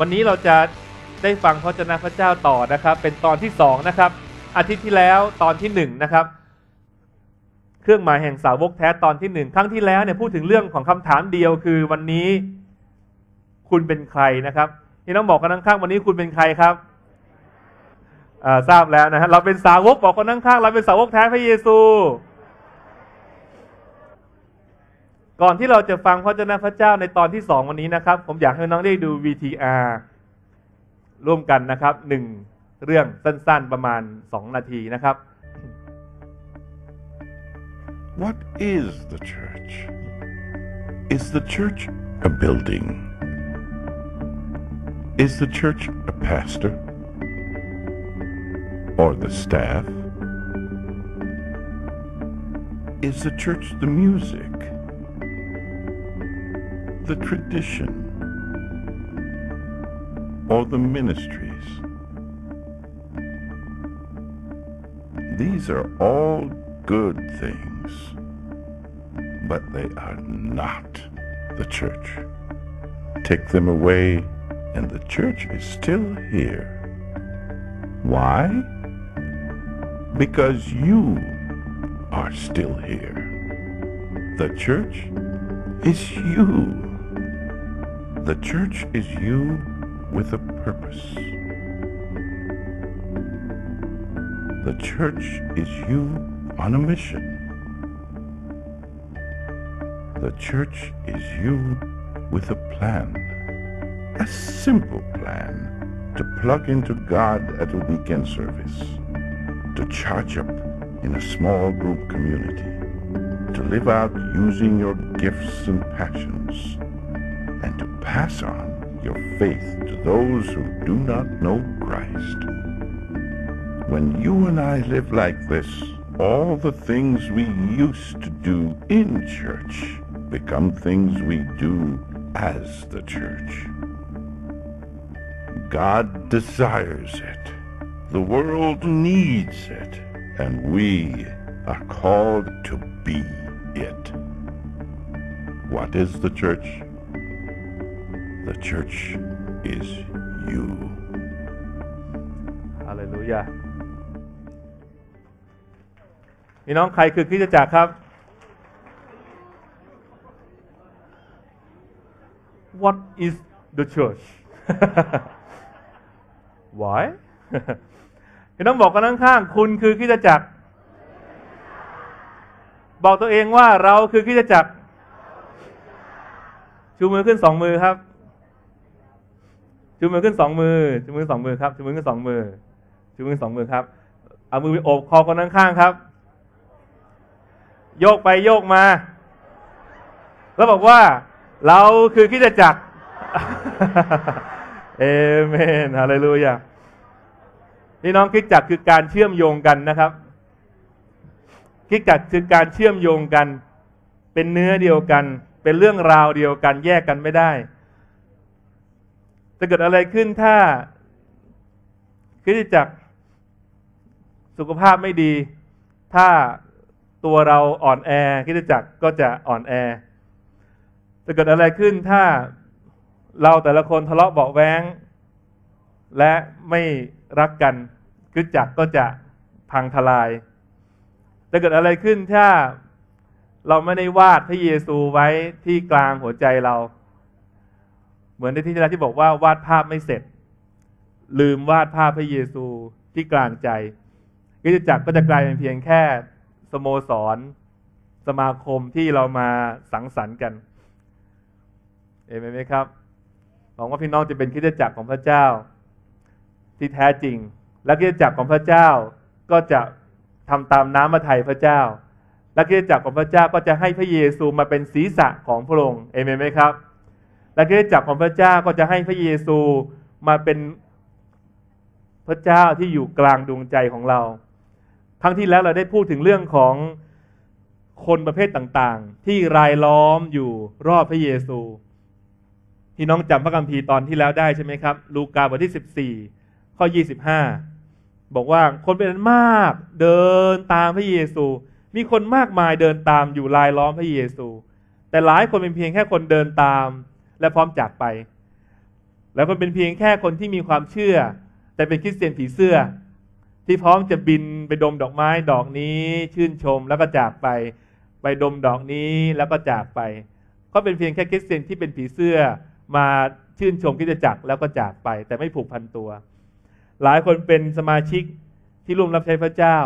วันนี้เราจะได้ฟังพระเจนะพระเจ้าต่อนะครับ เป็นตอนที่สองนะครับ อาทิตย์ที่แล้วตอนที่หนึ่งนะครับ เครื่องหมายแห่งสาวกแท้ตอนที่หนึ่งครั้งที่แล้วเนี่ยพูดถึงเรื่องของคำถามเดียวคือ วันนี้คุณเป็นใครนะครับที่ต้องบอกกันข้างๆวันนี้คุณเป็นใครครับทราบแล้วนะฮะเราเป็นสาวกบอกคนข้างๆเรา เป็นสาวกแท้พระเยซูก่อนที่เราจะฟังพระเจ้าพระเจ้าในตอนที่สองวันนี้นะครับ ผมอยากให้น้องได้ดู VTR ร่วมกันนะครับหนึ่งเรื่องสั้นๆประมาณสองนาทีนะครับ What is the church? Is the church a building? Is the church a pastor? Or the staff? Is the church the music? the tradition or the ministries. These are all good things, but they are not the church. Take them away, and the church is still here. Why? Because you are still here. The church is you. The church is you with a purpose. The church is you on a mission. The church is you with a plan. A simple plan to plug into God at a weekend service. To charge up in a small group community. To live out using your gifts and passions and to pass on your faith to those who do not know Christ. When you and I live like this, all the things we used to do in church become things we do as the church. God desires it. The world needs it. And we are called to be it. What is the church? The church is you. Hallelujah. พี่น้องใครคือคริสตจักรครับ What is the church Why พี่น้องบอกกันข้างๆ คุณคือคริสตจักรบอกตัวเองว่าเราคือคริสตจักรชูมือขึ้นสองมือครับชูมือขึ้นสองมือชูมือสองมือครับชูมือขึ้นสองมือชูมือสองมือครับ เอามือไปโอบคอคนข้างๆครับ โยกไปโยกมา แล้วบอกว่าเราคือคิดจักร เอเมนฮาเลลูยาพี่น้องคิดจักคือการเชื่อมโยงกันนะครับ คิดจักคือการเชื่อมโยงกัน เป็นเนื้อเดียวกัน เป็นเรื่องราวเดียวกัน แยกกันไม่ได้จะเกิดอะไรขึ้นถ้าคิดจักสุขภาพไม่ดี ถ้าตัวเราอ่อนแอคิดจักก็จะอ่อนแอจะเกิดอะไรขึ้นถ้าเราแต่ละคนทะเลาะเบาแวงและไม่รักกันคิดจักก็จะพังทลาย จะเกิดอะไรขึ้นถ้าเราไม่ได้วาดพระเยซูไว้ที่กลางหัวใจเราเหมือนในที่เราที่บอกว่าวาดภาพไม่เสร็จ ลืมวาดภาพพระเยซูที่กลางใจกิจจักรก็จะกลายเป็นเพียงแค่ สโมสร สมาคมที่เรามาสังสรรค์กันเอเมนไหมครับหวังว่าพี่น้องจะเป็นคิดจักรของพระเจ้า ที่แท้จริง และคิดจักรของพระเจ้าก็จะทำตามน้ำมาไทยพระเจ้า และคิดจักรของพระเจ้าก็จะให้พระเยซูมาเป็นศีรษะของพระองค์เอเมนไหมครับและคริสตจักรของพระเจ้าก็จะให้พระเยซูมาเป็นพระเจ้าที่อยู่กลางดวงใจของเราครั้งที่แล้วเราได้พูดถึงเรื่องของคนประเภทต่าง ๆ ที่รายล้อมอยู่รอบพระเยซูพี่น้องจำพระคัมภีร์ตอนที่แล้วได้ใช่ไหมครับ ลูกาบทที่ 14ข้อ25 บอกว่าคนเป็นนมากเดินตามพระเยซู มีคนมากมายเดินตามอยู่รายล้อมพระเยซู แต่หลายคนเป็นเพียงแค่คนเดินตามและพร้อมจากไป แล้วก็เป็นเพียงแค่คนที่มีความเชื่อ แต่เป็นคริสเตียนผีเสื้อ ที่พร้อมจะบินไปดมดอกไม้ดอกนี้ ชื่นชมแล้วก็จากไป ไปดมดอกนี้แล้วก็จากไป ก็เป็นเพียงแค่คริสเตียนที่เป็นผีเสื้อมาชื่นชมกิจจักรแล้วก็จากไป แต่ไม่ผูกพันตัว หลายคนเป็นสมาชิกที่ร่วมรับใช้พระเจ้า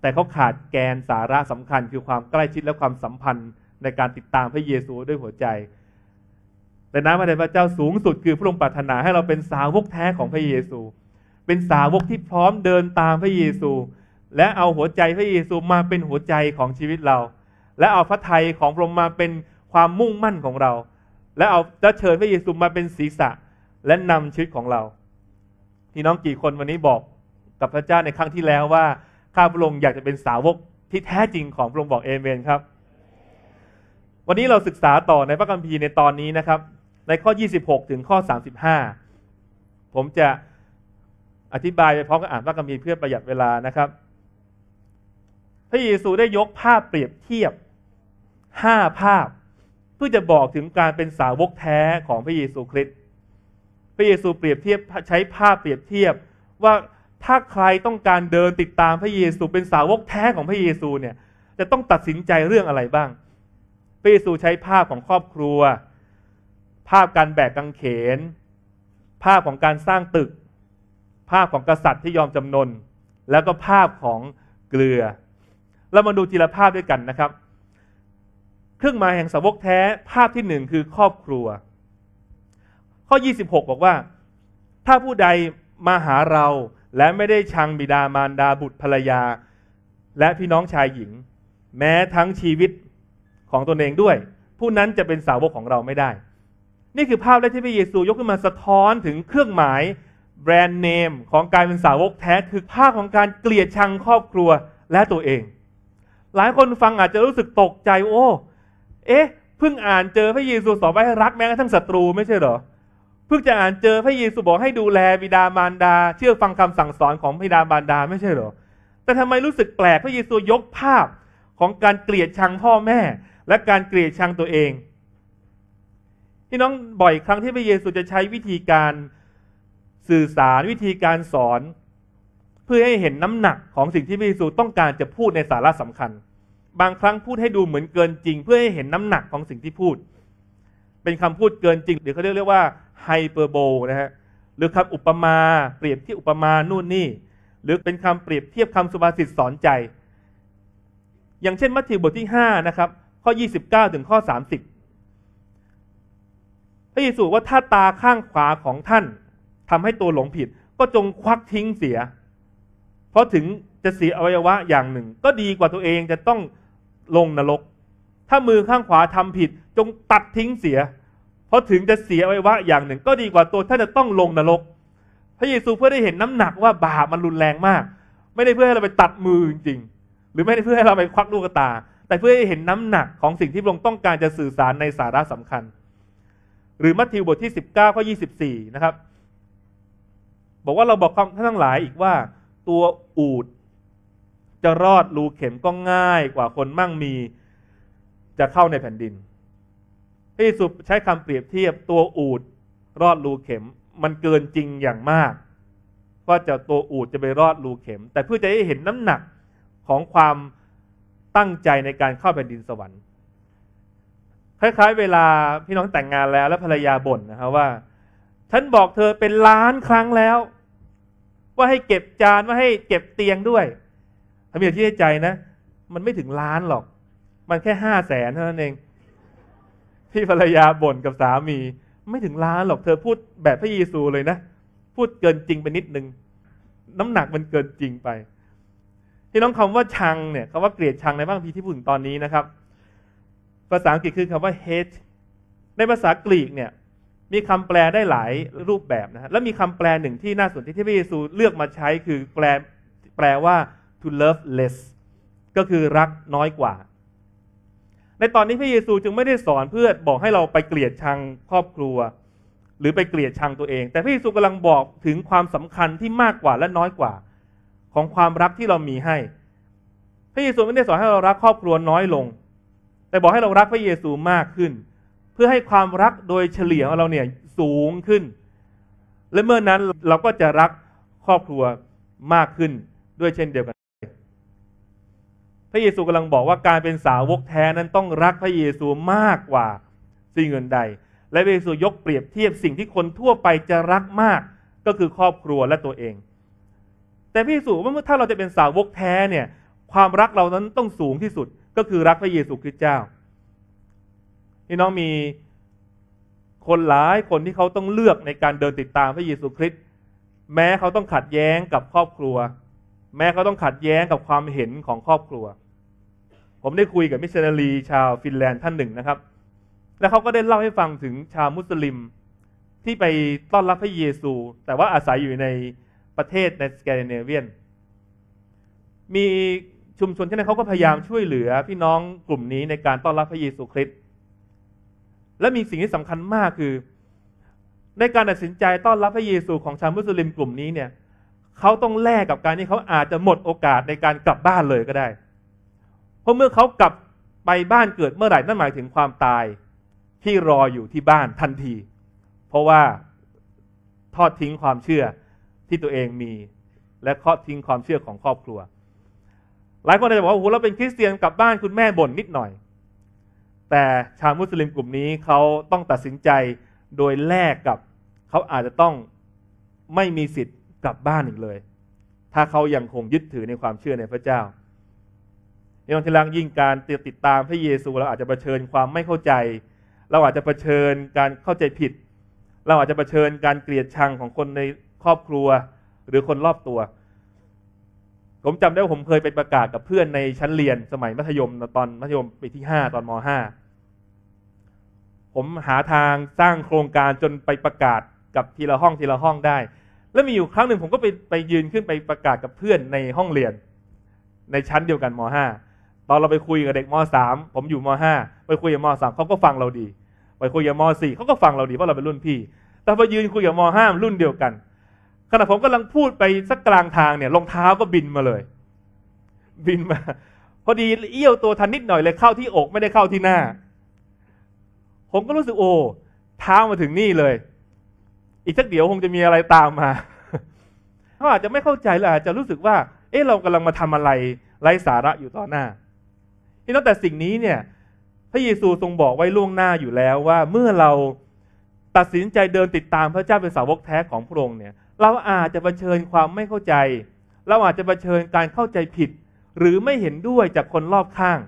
แต่เขาขาดแกนสาระสำคัญคือความใกล้ชิดและความสัมพันธ์ในการติดตามพระเยซูด้วยหัวใจแต่น้ำพระทัยพระเจ้าสูงสุดคือพระองค์ปรารถนาให้เราเป็นสาวกแท้ของพระเยซู เป็นสาวกที่พร้อมเดินตามพระเยซู และเอาหัวใจพระเยซูมาเป็นหัวใจของชีวิตเรา และเอาพระทัยของพระองค์มาเป็นความมุ่งมั่นของเรา และเอาและเชิญพระเยซูมาเป็นศีรษะและนำชีวิตของเราพี่น้องกี่คนวันนี้บอกกับพระเจ้าในครั้งที่แล้วว่าข้าพระองค์อยากจะเป็นสาวกที่แท้จริงของพระองค์บอกเอเมนครับ วันนี้เราศึกษาต่อในพระคัมภีร์ในตอนนี้นะครับในข้อ 26 ถึงข้อ 35 ผมจะอธิบายไปพร้อมกับอ่านพระคัมภีร์เพื่อประหยัดเวลานะครับ พระเยซูได้ยกภาพเปรียบเทียบ 5 ภาพเพื่อจะบอกถึงการเป็นสาวกแท้ของพระเยซูคริสต์ พระเยซูเปรียบเทียบใช้ภาพเปรียบเทียบว่าถ้าใครต้องการเดินติดตามพระเยซูเป็นสาวกแท้ของพระเยซูเนี่ย จะต้องตัดสินใจเรื่องอะไรบ้าง พระเยซูใช้ภาพของครอบครัวภาพการแบกกางเขน ภาพของการสร้างตึก ภาพของกษัตริย์ที่ยอมจำนน แล้วก็ภาพของเกลือ เรามาดูทีละภาพด้วยกันนะครับ เครื่องหมายแห่งสาวกแท้ ภาพที่หนึ่งคือครอบครัว ข้อ 26 บอกว่า ถ้าผู้ใดมาหาเราและไม่ได้ชังบิดามารดาบุตรภรรยา และพี่น้องชายหญิง แม้ทั้งชีวิตของตนเองด้วย ผู้นั้นจะเป็นสาวกของเราไม่ได้นี่คือภาพแรกที่พระเยซูยกขึ้นมาสะท้อนถึงเครื่องหมายแบรนด์เนม ของการเป็นสาวกแท้ คือภาพของการเกลียดชังครอบครัวและตัวเอง หลายคนฟังอาจจะรู้สึกตกใจ โอ้ เอ๊ะเพิ่งอ่านเจอพระเยซูสอนไว้ให้รักแม้กระทั่งศัตรูไม่ใช่เหรอเพิ่งจะอ่านเจอพระเยซูบอกให้ดูแลบิดามารดาเชื่อฟังคำสั่งสอนของบิดามารดาไม่ใช่เหรอแต่ทำไมรู้สึกแปลกพระเยซูยกภาพของการเกลียดชังพ่อแม่ และการเกลียดชังตัวเองพี่น้องบ่อยครั้งที่พระเยซูจะใช้วิธีการสื่อสารวิธีการสอน เพื่อให้เห็นน้ำหนักของสิ่งที่พระเยซูต้องการจะพูดในสาระสำคัญ บางครั้งพูดให้ดูเหมือนเกินจริง เพื่อให้เห็นน้ำหนักของสิ่งที่พูด เป็นคำพูดเกินจริงหรือเขาเรียกเรียกว่าไฮเปอร์โบนะฮะหรือคำอุปมาเปรียบที่อุปมานู่นนี่หรือเป็นคำเปรียบเทียบคำสุภาษิตสอนใจ อย่างเช่นมัทธิวบทที่5นะครับ ข้อ29ถึงข้อ30พระเยซูว่าถ้าตาข้างขวาของท่าน ทำให้ตัวหลงผิด ก็จงควักทิ้งเสีย เพราะถึงจะเสียอวัยวะอย่างหนึ่ง ก็ดีกว่าตัวเองจะต้องลงนรก ถ้ามือข้างขวาทำผิด จงตัดทิ้งเสีย เพราะถึงจะเสียอวัยวะ อย่างหนึ่งก็ดีกว่าตัวท่านจะต้องลงนรก พระเยซูเพื่อได้เห็นน้ำหนักว่าบาปมันรุนแรงมาก ไม่ได้เพื่อให้เราไปตัดมือจริงๆหรือไม่ได้เพื่อให้เราไปควักลูกตา แต่เพื่อให้เห็นน้ำหนักของสิ่งที่พระองค์ต้องการจะสื่อสารในสาระสำคัญหรือมัทธิวบทที่ 19ข้อยีนะครับ บอกว่าเราบอกท่านทั้งหลายอีกว่าตัวอูดจะรอดรูเข็มก็ง่ายกว่าคนมั่งมีจะเข้าในแผ่นดินพระเยซูใช้คำเปรียบเทียบตัวอูดรอดรูเข็มมันเกินจริงอย่างมาก ว่าจะตัวอูดจะไปรอดรูเข็ม แต่เพื่อจะให้เห็นน้ำหนักของความตั้งใจในการเข้าแผ่นดินสวรรค์คล้ายๆเวลาพี่น้องแต่งงานแล้ว แล้วภรรยาบ่นนะครับว่าฉันบอกเธอเป็นล้านครั้งแล้ว ว่าให้เก็บจานว่าให้เก็บเตียงด้วยทำอย่างที่ใจนะมันไม่ถึงล้านหรอก มันแค่ห้าแสนเท่านั้นเองที่ภรรยาบ่นกับสามี ไม่ถึงล้านหรอกเธอพูดแบบพระเยซูเลยนะ พูดเกินจริงไปนิดนึงน้ำหนักมันเกินจริงไปที่น้องคำว่าชังเนี่ยคำว่าเกลียดชังในบ้างพีที่พูดถึงตอนนี้นะครับภาษาอังกฤษคือคำว่า hate ในภาษากรีกเนี่ย มีคำแปลได้หลายรูปแบบนะฮะแล้วมีคำแปลหนึ่งที่น่าสนใจที่พระเยซูเลือกมาใช้คือแปลแปลว่า to love less ก็คือรักน้อยกว่า ในตอนนี้พระเยซูจึงไม่ได้สอนเพื่อบอกให้เราไปเกลียดชังครอบครัว หรือไปเกลียดชังตัวเอง แต่พระเยซูกำลังบอกถึงความสำคัญที่มากกว่าและน้อยกว่า ของความรักที่เรามีให้พระเยซูไม่ได้สอนให้เรารักครอบครัวน้อยลงแต่บอกให้เรารักพระเยซูมากขึ้น เพื่อให้ความรักโดยเฉลี่ยของเราเนี่ยสูงขึ้น และเมื่อนั้นเราก็จะรักครอบครัวมากขึ้น ด้วยเช่นเดียวกันพระเยซูกำลังบอกว่าการเป็นสาวกแท้นั้นต้องรักพระเยซูมากกว่าสิ่งอื่นใด และพระเยซูยกเปรียบเทียบสิ่งที่คนทั่วไปจะรักมากก็คือครอบครัวและตัวเอง แต่พระเยซูว่าถ้าเราจะเป็นสาวกแท้เนี่ย ความรักเรานั้นต้องสูงที่สุดก็คือรักพระเยซูคริสต์เจ้าพี่น้องมีคนหลายคนที่เขาต้องเลือกในการเดินติดตามพระเยซูคริสต์ แม้เขาต้องขัดแย้งกับครอบครัว แม้เขาต้องขัดแย้งกับความเห็นของครอบครัว ผมได้คุยกับมิชชันนารีชาวฟินแลนด์ท่านหนึ่งนะครับ แล้วเขาก็ได้เล่าให้ฟังถึงชาวมุสลิมที่ไปต้อนรับพระเยซู แต่ว่าอาศัยอยู่ในประเทศในสแกนดิเนเวียน มีชุมชนที่นั่นเขาก็พยายามช่วยเหลือพี่น้องกลุ่มนี้ในการต้อนรับพระเยซูคริสต์และมีสิ่งที่สำคัญมากคือ ในการตัดสินใจต้อนรับพระเยซูของชาวมุสลิมกลุ่มนี้เนี่ยเขาต้องแลกกับการที่เขาอาจจะหมดโอกาสในการกลับบ้านเลยก็ได้ เพราะเมื่อเขากลับไปบ้านเกิดเมื่อไหร่นั่นหมายถึงความตายที่รออยู่ที่บ้านทันที เพราะว่าทอดทิ้งความเชื่อที่ตัวเองมี และทอดทิ้งความเชื่อของครอบครัวหลายคนอาจจะบอกว่าโอ้โหเราเป็นคริสเตียน กลับบ้านคุณแม่บ่นนิดหน่อย แต่ชาวมุสลิมกลุ่มนี้เขาต้องตัดสินใจโดยแลกกับเขาอาจจะต้องไม่มีสิทธิ์กลับบ้านอีกเลย ถ้าเขายังคงยึดถือในความเชื่อในพระเจ้าในวันที่ลังยิ่งการติดตามพระเยซูเราอาจจะะเผชิญความไม่เข้าใจ เราอาจจะะเผชิญการเข้าใจผิด เราอาจจะะเผชิญการเกลียดชังของคนในครอบครัวหรือคนรอบตัวผมจำได้ว่าผมเคยไปประกาศกับเพื่อนในชั้นเรียน สมัยมัธยมตอนมัธยมปีที่ห้าตอนมห้าผมหาทางสร้างโครงการจนไปประกาศกับทีละห้องทีละห้องได้ แล้วมีอยู่ครั้งหนึ่งผมก็ไปไปยืนขึ้นไปประกาศกับเพื่อนในห้องเรียน ในชั้นเดียวกันมห้าตอนเราไปคุยกับเด็กมสามผมอยู่มห้าไปคุยกับมสามเขาก็ฟังเราดี ไปคุยกับมสี่เขาก็ฟังเราดีเพราะเราเป็นรุ่นพี่ แต่พอยืนคุยกับมห้ารุ่นเดียวกันขณะผมกำลังพูดไปสักกลางทางเนี่ยรองเท้าก็บินมาเลย บินมา พอดีเอี้ยวตัวทันนิดหน่อยเลยเข้าที่อกไม่ได้เข้าที่หน้า ผมก็รู้สึกโอ้เท้ามาถึงนี่เลย อีกสักเดี๋ยวคงจะมีอะไรตามมาเขาอาจจะไม่เข้าใจหรืออาจจะรู้สึกว่า เอ๊ะเรากำลังมาทำอะไรไร้สาระอยู่ต่อหน้าที่นอกแต่สิ่งนี้เนี่ย พระเยซูทรงบอกไว้ล่วงหน้าอยู่แล้วว่าเมื่อเราตัดสินใจเดินติดตามพระเจ้าเป็นสาวกแท้ของพระองค์เนี่ยเราอาจจะะเผชิญความไม่เข้าใจ เราอาจจะะเผชิญการเข้าใจผิด หรือไม่เห็นด้วยจากคนรอบข้าง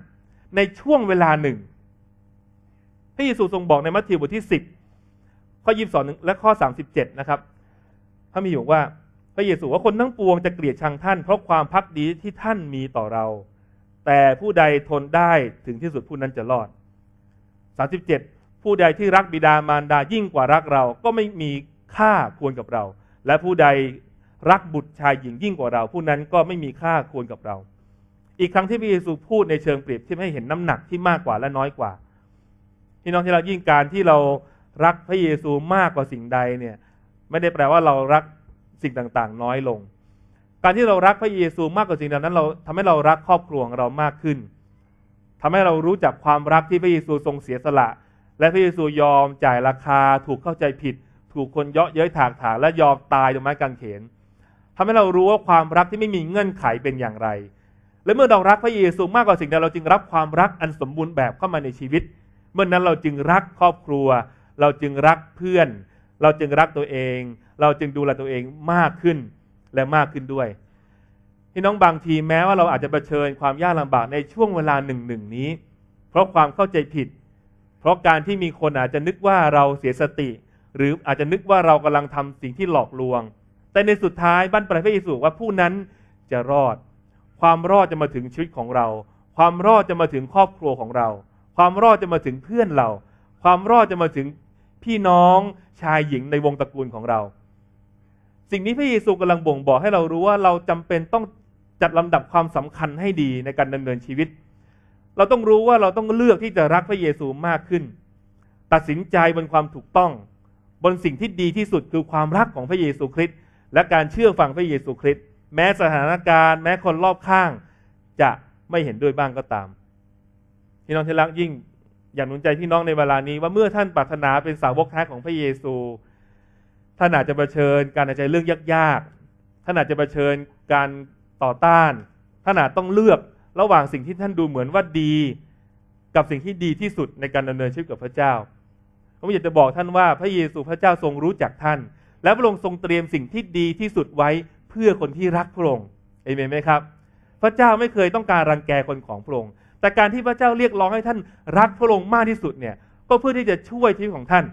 ในช่วงเวลาหนึ่ง พระเยซูทรงบอกในมัทธิวบทที่10ข้อยีสองและข้อ 37นะครับ พระมีอยู่ว่าพระเยซูว่าคนทั้งปวงจะเกลียดชังท่าน เพราะความพักดีที่ท่านมีต่อเรา แต่ผู้ใดทนได้ถึงที่สุดผู้นั้นจะรอด37ผู้ใดที่รักบิดามารดายิ่งกว่ารักเราก็ไม่มีค่าควรกับเราและผู้ใดรักบุตรชายหญิงยิ่งกว่าเรา ผู้นั้นก็ไม่มีค่าควรกับเรา อีกครั้งที่พระเยซูพูดในเชิงเปรียบที่ให้เห็นน้ำหนักที่มากกว่าและน้อยกว่าพี่น้องที่เรายิ่งการที่เรารักพระเยซูมากกว่าสิ่งใดเนี่ย ไม่ได้แปลว่าเรารักสิ่งต่าง ๆ น้อยลง การที่เรารักพระเยซูมากกว่าสิ่งเหล่านั้น เราทำให้เรารักครอบครัวของเรามากขึ้น ทำให้เรารู้จักความรักที่พระเยซูทรงเสียสละ และพระเยซูยอมจ่ายราคาถูกเข้าใจผิดถูกคนเยาะเย้ยถากถางและยอมตายตรงไม้กางเขนทำให้เรารู้ว่าความรักที่ไม่มีเงื่อนไขเป็นอย่างไร และเมื่อเรารักพระเยซูมากกว่าสิ่งใดเราจึงรับความรักอันสมบูรณ์แบบเข้ามาในชีวิต เมื่อนนั้นเราจึงรักครอบครัว เราจึงรักเพื่อน เราจึงรักตัวเอง เราจึงดูแลตัวเองมากขึ้นและมากขึ้นด้วยพี่น้องบางทีแม้ว่าเราอาจจะะเผชิญความยากลำบากในช่วงเวลาหนึ่งหนึ่งนี้ เพราะความเข้าใจผิด เพราะการที่มีคนอาจจะนึกว่าเราเสียสติหรืออาจจะนึกว่าเรากำลังทำสิ่งที่หลอกลวง แต่ในสุดท้ายบ้านปลายพระเยซูว่าผู้นั้นจะรอด ความรอดจะมาถึงชีวิตของเรา ความรอดจะมาถึงครอบครัวของเรา ความรอดจะมาถึงเพื่อนเรา ความรอดจะมาถึงพี่น้องชายหญิงในวงตระกูลของเรา สิ่งนี้พระเยซูกำลังบ่งบอกให้เรารู้ว่า เราจำเป็นต้องจัดลำดับความสำคัญให้ดีในการดำเนินชีวิต เราต้องรู้ว่าเราต้องเลือกที่จะรักพระเยซูมากขึ้น ตัดสินใจบนความถูกต้องบนสิ่งที่ดีที่สุดคือความรักของพระเยซูคริสต์และการเชื่อฟังพระเยซูคริสต์แม้สถานการณ์แม้คนรอบข้าง จะไม่เห็นด้วยบ้างก็ตามพี่น้องที่รักยิ่งอยากหนุนใจพี่น้องในเวลานี้ว่าเมื่อท่านปรารถนาเป็นสาวกแท้ของพระเยซูท่านอาจจะเผชิญการใาจจเรื่องยากๆท่านอาจจะเผชิญการต่อต้านท่านอาจต้องเลือกระหว่างสิ่งที่ท่านดูเหมือนว่าดี กับสิ่งที่ดีที่สุดในการดำเนินชีวิตกับพระเจ้าผมอยากจะบอกท่านว่าพระเยซูพระเจ้าทรงรู้จักท่าน และพระองค์ทรงเตรียมสิ่งที่ดีที่สุดไว้เพื่อคนที่รักพระองค์เอเมนไหมครับ พระเจ้าไม่เคยต้องการรังแกคนของพระองค์แต่การที่พระเจ้าเรียกร้องให้ท่าน รักพระองค์มากที่สุดเนี่ยก็เพื่อที่จะช่วยชีวิตของท่าน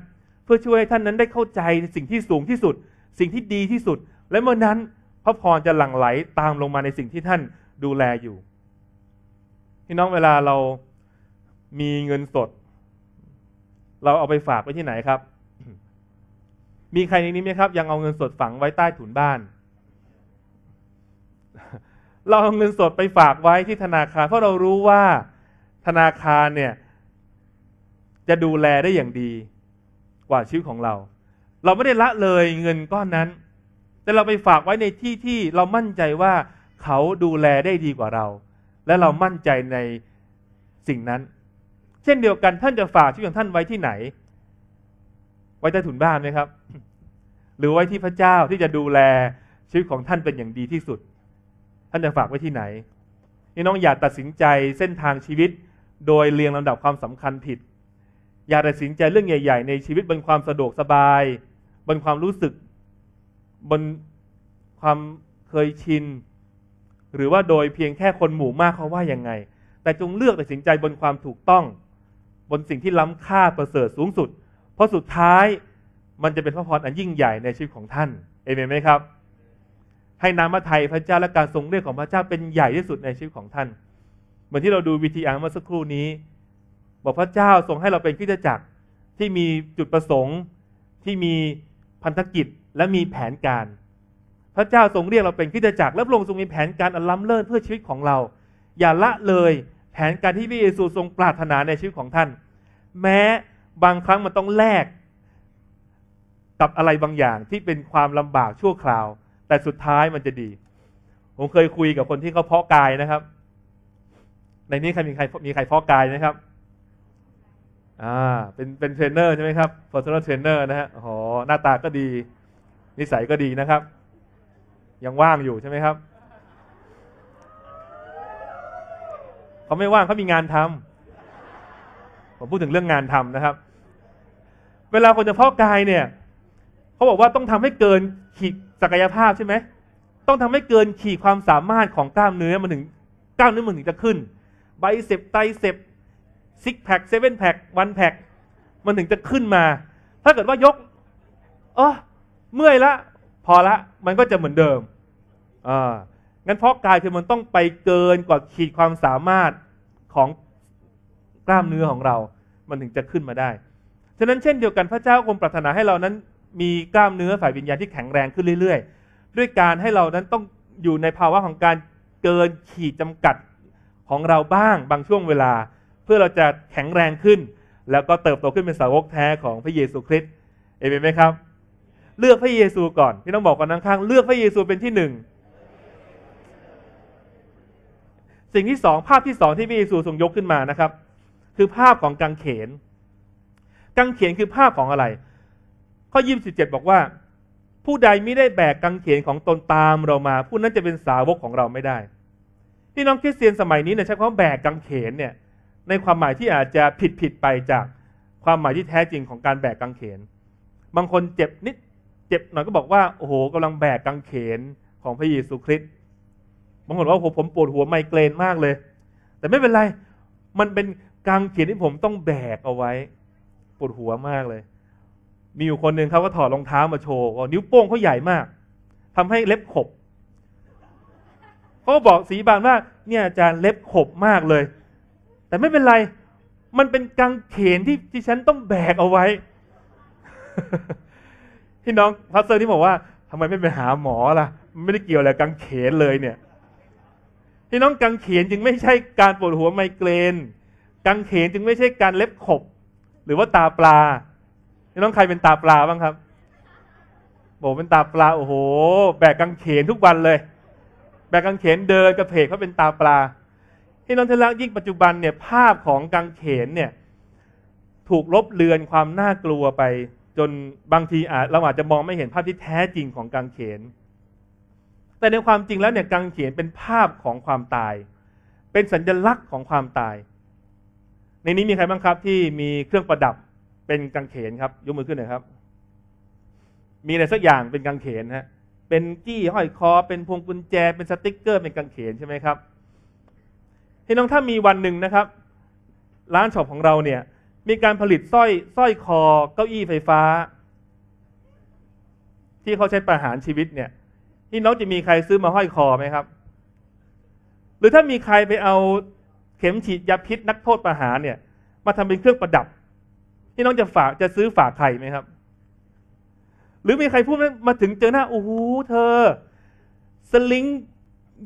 เพื่อช่วยให้ท่านนั้นได้เข้าใจสิ่งที่สูงที่สุด สิ่งที่ดีที่สุด และเมื่อนั้นพระพรจะหลั่งไหลตามลงมาในสิ่งที่ท่านดูแลอยู่พี่น้องเวลาเรามีเงินสดเราเอาไปฝากไว้ที่ไหนครับ มีใครในนี้ไหมครับ ยังเอาเงินสดฝังไว้ใต้ถุนบ้าน เราเอาเงินสดไปฝากไว้ที่ธนาคาร เพราะเรารู้ว่า ธนาคารเนี่ย จะดูแลได้อย่างดี กว่าชีวิตของเรา เราไม่ได้ละเลยเงินก้อนนั้น แต่เราไปฝากไว้ในที่ที่ เรามั่นใจว่าเขาดูแลได้ดีกว่าเรา และเรามั่นใจในสิ่งนั้นเช่นเดียวกันท่านจะฝากชีวิตของท่านไว้ที่ไหน ไว้ใต้ถุนบ้านไหมครับ หรือไว้ที่พระเจ้าที่จะดูแลชีวิตของท่านเป็นอย่างดีที่สุด ท่านจะฝากไว้ที่ไหน นี่น้องอย่าตัดสินใจเส้นทางชีวิต โดยเรียงลำดับความสำคัญผิด อย่าตัดสินใจเรื่องใหญ่ ๆ ในชีวิตบนความสะดวกสบาย บนความรู้สึกบนความเคยชิน หรือว่าโดยเพียงแค่คนหมู่มากเขาว่ายังไง แต่จงเลือกตัดสินใจบนความถูกต้องบนสิ่งที่ ล้ำค่าประเสริฐสูงสุด เพราะสุดท้ายมันจะเป็นพระพรอันยิ่งใหญ่ในชีวิตของท่าน เอเมนไหมครับ ให้นามาไทยพระเจ้าและการทรงเรียกของพระเจ้าเป็นใหญ่ที่สุดในชีวิตของท่าน เหมือนที่เราดูวิธีอางเมื่อสักครู่นี้ บอกพระเจ้าทรงให้เราเป็นพิจักรที่มีจุดประสงค์ที่มีพันธกิจและมีแผนการ พระเจ้าทรงเรียกเราเป็นพิจักรและพระองค์ทรงมีแผนการอันล้ำเลิศเพื่อชีวิตของเรา อย่าละเลยแผนการที่พระเยซูทรงปรารถนาในชีวิตของท่านแม้บางครั้งมันต้องแลกกับอะไรบางอย่างที่เป็นความลำบากชั่วคราว แต่สุดท้ายมันจะดี ผมเคยคุยกับคนที่เขาเพาะกายนะครับ ในนี้ใครมีใครมีใครเพาะกายนะครับ อ่า เป็นเป็นเทรนเนอร์ใช่ไหมครับ personal ร r เทรนเนะฮะโ้หน้าตาก็ดี นิสัยก็ดีนะครับ ยังว่างอยู่ใช่ไหมครับเขาไม่ว่างเขามีงานทำผมพูดถึงเรื่องงานทำนะครับ เวลาคนจะเพาะกายเนี่ยเขาบอกว่าต้องทำให้เกินขีดศักยภาพใช่ไหม ต้องทำให้เกินขีดความสามารถของกล้ามเนื้อมันถึงกล้ามเนื้อมันถึงจะขึ้น ไบเซปไตเซปซิกแพคเซเว่นแพควันแพคมันถึงจะขึ้นมา ถ้าเกิดว่ายกเออเมื่อยละ พอละ มันก็จะเหมือนเดิมอ่างั้นเพราะกายคือมันต้องไปเกินกว่าขีดความสามารถของล้ามเนื้อของเรามันถึงจะขึ้นมาได้ ฉะนั้นเช่นเดียวกัน พระเจ้าคงปรารถนาให้เรานั้น มีกล้ามเนื้อฝ่ายวิญญาณที่แข็งแรงขึ้นเรื่อยๆ ด้วยการให้เรานั้นต้องอยู่ในภาวะของการเกินขีดจำกัดของเราบ้าง บางช่วงเวลา เพื่อเราจะแข็งแรงขึ้น แล้วก็เติบโตขึ้นเป็นสาวกแท้ของพระเยซูคริสต์ เอเมนไหมครับ เลือกพระเยซูก่อนที่ต้องบอกกันข้างๆ เลือกพระเยซูเป็นที่หนึ่ง สิ่งที่สองภาพที่สองที่พระเยซูทรงยกขึ้นมานะครับคือภาพของกังเขน กังเขนคือภาพของอะไร ข้อยี่สิบเจ็ดบอกว่า ผู้ใดไม่ได้แบกกังเขนของตนตามเรามาผู้นั้นจะเป็นสาวกของเราไม่ได้พี่น้องคริสเตียนสมัยนี้เนี่ยใช้คำว่าแบกกังเขนเนี่ย ในความหมายที่อาจจะผิดผิดไปจากความหมายที่แท้จริงของการแบกกังเขน บางคนเจ็บนิด เจ็บหน่อยก็บอกว่าโอ้โหกำลังแบกกังเขนของพระเยซูคริสต์บางคนว่าผมปวดหัวไมเกรนมากเลย แต่ไม่เป็นไรมันเป็นกางเขนที่ผมต้องแบกเอาไว้ปวดหัวมากเลย มีอยู่คนหนึ่งเขาก็ถอดรองเท้ามาโชว์นิ้วโป้งเขาใหญ่มาก ทำให้เล็บขบเขาบอกสีบานว่าเนี่ยอาจารย์เล็บขบมากเลย แต่ไม่เป็นไร มันเป็นกางเขนที่ที่ฉันต้องแบกเอาไว้ พี่น้องพัสเซอร์ที่บอกว่า ทำไมไม่ไปหาหมอล่ะไม่ได้เกี่ยวอะไรกางเขนเลย เนี่ยพี่น้องกางเขนจึงไม่ใช่การปวดหัวไมเกรนกังเขนจึงไม่ใช่การเล็บขบ หรือว่าตาปลานี่น้องใครเป็นตาปลาบ้างครับ บอกเป็นตาปลา โอ้โห แบกกังเขนทุกวันเลย แบกกังเขนเดินกระเพกเขาเป็นตาปลาที่น้องทลักยิ่งปัจจุบันเนี่ยภาพของกังเขนเนี่ย ถูกลบเลือนความน่ากลัวไป จนบางทีอาจเราอาจจะมองไม่เห็นภาพที่แท้จริงของกังเขน แต่ในความจริงแล้วเนี่ยกังเขนเป็นภาพของความตาย เป็นสัญญลักษณ์ของความตายในนี้มีใครบ้างครับที่มีเครื่องประดับเป็นกางเขนครับยกมือขึ้นหน่อยครับ มีอะไรสักอย่างเป็นกางเขนฮะเป็นกี้ห้อยคอเป็นพวงกุญแจ เป็นสติ๊กเกอร์เป็นกางเขนใช่ไหมครับพี่น้องถ้ามีวันหนึ่งนะครับร้านช็อปของเราเนี่ย มีการผลิตสร้อยสร้อยคอเก้าอี้ไฟฟ้า ที่เขาใช้ประหารชีวิตเนี่ยพี่น้องจะมีใครซื้อมาห้อยคอไหมครับ หรือถ้ามีใครไปเอาข็มฉีดยาพิษนักโทษประหารเนี่ย มาทำเป็นเครื่องประดับพี่น้องจะฝากจะซื้อฝากใครไหมครับ หรือมีใครพูดมาถึงเจอหน้าโอ้โหเธอสลิง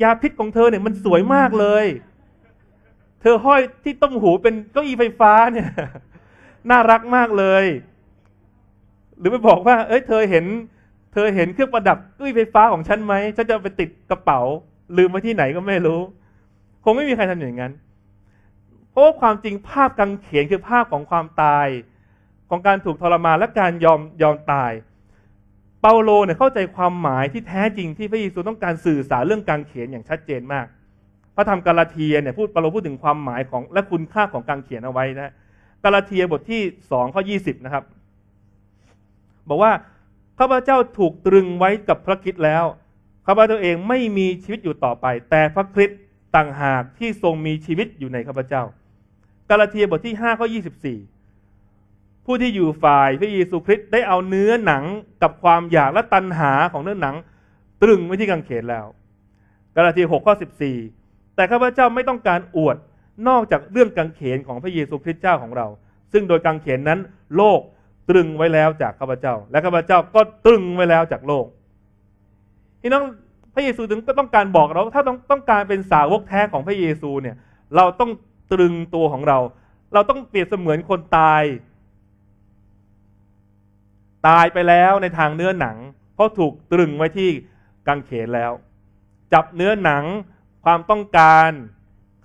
ยาพิษของเธอเนี่ยมันสวยมากเลย เธอห้อยที่ต้มหูเป็นเก้าอี้ไฟฟ้าเนี่ย น่ารักมากเลย หรือไปบอกว่า เอ้ยเธอเห็น เธอเห็นเครื่องประดับเก้าอี้ไฟฟ้าของฉันไหมฉันจะไปติดกระเป๋าลืมไว้ที่ไหนก็ไม่รู้ คงไม่มีใครทำอย่างนั้นพราะว่าความจริงภาพกังเขนคือภาพของความตายของการถูกทรมานและการยอมยอมตาย เปาโลเนี่ยเข้าใจความหมายที่แท้จริงที่พระเยซูต้องการสื่อสารเรื่องกังเขนอย่างชัดเจนมาก พระธรรมกาลาเทียเนี่ยพูดเปาโลพูดถึงความหมายของและคุณค่าของกังเขนเอาไว้นะกาลาเทียบทที่สองข้อยี่สิบนะครับ บอกว่าข้าพเจ้าถูกตรึงไว้กับพระคิดแล้วข้าพเจ้าเองไม่มีชีวิตอยู่ต่อไป แต่พระคริสต์ต่างหากที่ทรงมีชีวิตอยู่ในข้าพเจ้ากาลาเทียบทที่5ข้อ24ผู้ที่อยู่ฝ่ายพระเยซูคริสต์ได้เอาเนื้อหนังกับความอยาก และตัณหาของเนื้อหนัง ตรึงไว้ที่กางเขนแล้วกาลาเทีย6ข้อ14 แต่ข้าพเจ้าไม่ต้องการอวดนอกจากเรื่องกางเขนของพระเยซูคริสต์เจ้าของเรา ซึ่งโดยกางเขนนั้น โลกตรึงไว้แล้วจากข้าพเจ้า และข้าพเจ้าก็ตรึงไว้แล้วจากโลกพี่น้องพระเยซูถึงก็ต้องการบอกเรา ถ้าต้องต้องการเป็นสาวกแท้ของพระเยซูเนี่ยเราต้องตรึงตัวของเรา เราต้องเปรียบเสมือนคนตาย ตายไปแล้วในทางเนื้อหนัง เพราะถูกตรึงไว้ที่กางเขนแล้ว จับเนื้อหนังความต้องการ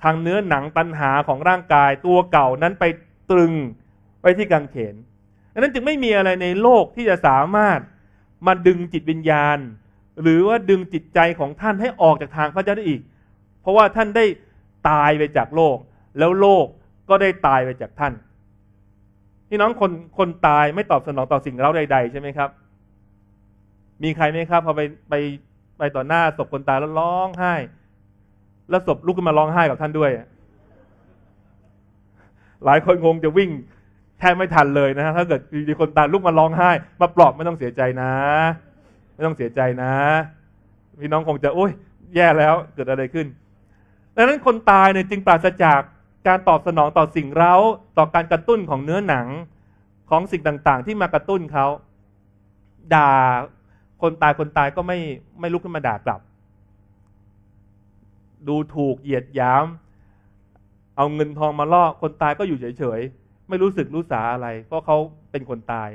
ทางเนื้อหนังตันหาของร่างกายตัวเก่านั้นไปตรึงไว้ที่กางเขน ดังนั้นจึงไม่มีอะไรในโลกที่จะสามารถมาดึงจิตวิญญาณ หรือว่าดึงจิตใจของท่านให้ออกจากทางพระเจ้าได้อีก เพราะว่าท่านได้ตายไปจากโลกแล้วโลกก็ได้ตายไปจากท่าน พี่น้องคนคนตายไม่ตอบสนองต่อสิ่งเราใด ๆ ใช่ไหมครับ มีใครไหมครับพอไปไปไปต่อหน้าศพคนตายแล้วร้องไห้ แล้วศพลุกขึ้นมาร้องไห้กับท่านด้วย หลายคนงงจะวิ่งแทบไม่ทันเลยนะ ถ้าเกิดดีคนตายลุกมาร้องไห้ มาปลอบ ไม่ต้องเสียใจนะ ไม่ต้องเสียใจนะ พี่น้องคงจะโอ้ยแย่แล้วเกิดอะไรขึ้นดังนั้นคนตายเนี่ยจึงปราศจากการตอบสนองต่อสิ่งเร้าต่อการกระตุ้นของเนื้อหนังของสิ่งต่างๆที่มากระตุ้นเขาด่าคนตายคนตายก็ไม่ไม่ลุกขึ้นมาด่ากลับ ดูถูกเหยียดหยาม เอาเงินทองมาล่อคนตายก็อยู่เฉยๆ ไม่รู้สึกรู้สาอะไรเพราะเขาเป็นคนตาย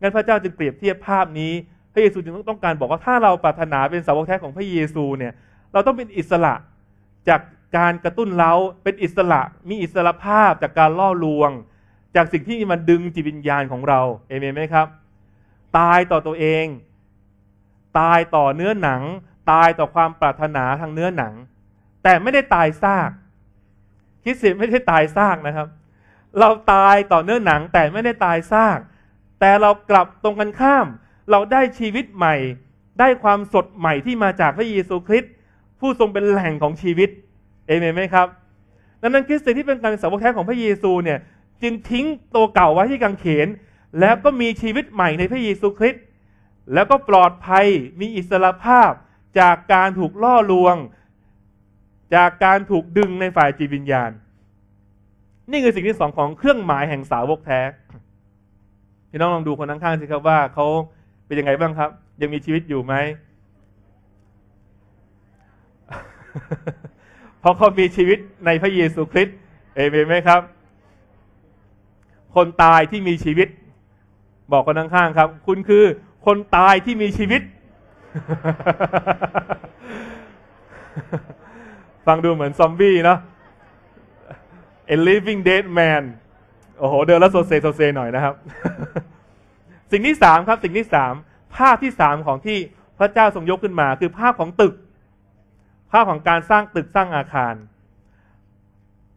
งั้นพระเจ้าจึงเปรียบเทียบภาพนี้ พระเยซูจึงต้องการบอกว่าถ้าเราปรารถนาเป็นสาวกแท้ของพระเยซูเนี่ย เราต้องเป็นอิสระจากการกระตุ้นเล้าเป็นอิสระมีอิสระภาพจากการล่อลวง จากสิ่งที่มันดึงจิตวิญญาณของเราเอเมนไหมครับตายต่อตัวเอง ตายต่อเนื้อหนัง ตายต่อความปรารถนาทางเนื้อหนัง แต่ไม่ได้ตายซาก คิดเสียไม่ได้ตายซากนะครับ เราตายต่อเนื้อหนังแต่ไม่ได้ตายซากแต่เรากลับตรงกันข้าม เราได้ชีวิตใหม่ได้ความสดใหม่ที่มาจากพระเยซูคริสต์ผู้ทรงเป็นแหล่งของชีวิตเอเมนไหมครับ ดังนั้นคริสเตียนที่เป็นการเป็นสาวกแท้ของพระเยซูเนี่ยจึงทิ้งตัวเก่าไว้ที่กางเขน แล้วก็มีชีวิตใหม่ในพระเยซูคริสต์แล้วก็ปลอดภัยมีอิสรภาพจากการถูกล่อลวง จากการถูกดึงในฝ่ายจิตวิญญาณ นี่คือสิ่งที่สองของเครื่องหมายแห่งสาวกแท้พี่น้องลองดูคนข้างๆสิครับว่าเขาเป็นยังไงบ้างครับ ยังมีชีวิตอยู่ไหมเพราะเขามีชีวิตในพระเยซูคริสต์เอเมนไหมครับ คนตายที่มีชีวิต บอกคนข้างๆครับ คุณคือ คนตายที่มีชีวิต ฟังดูเหมือนซอมบี้เนาะ a living dead man โอ้โห เดินแล้วโซเซโซเซหน่อยนะครับ สิ่งที่สามครับ สิ่งที่สามภาพที่สามของที่พระเจ้าทรงยกขึ้นมา คือภาพของตึกภาพของการสร้างตึกสร้างอาคาร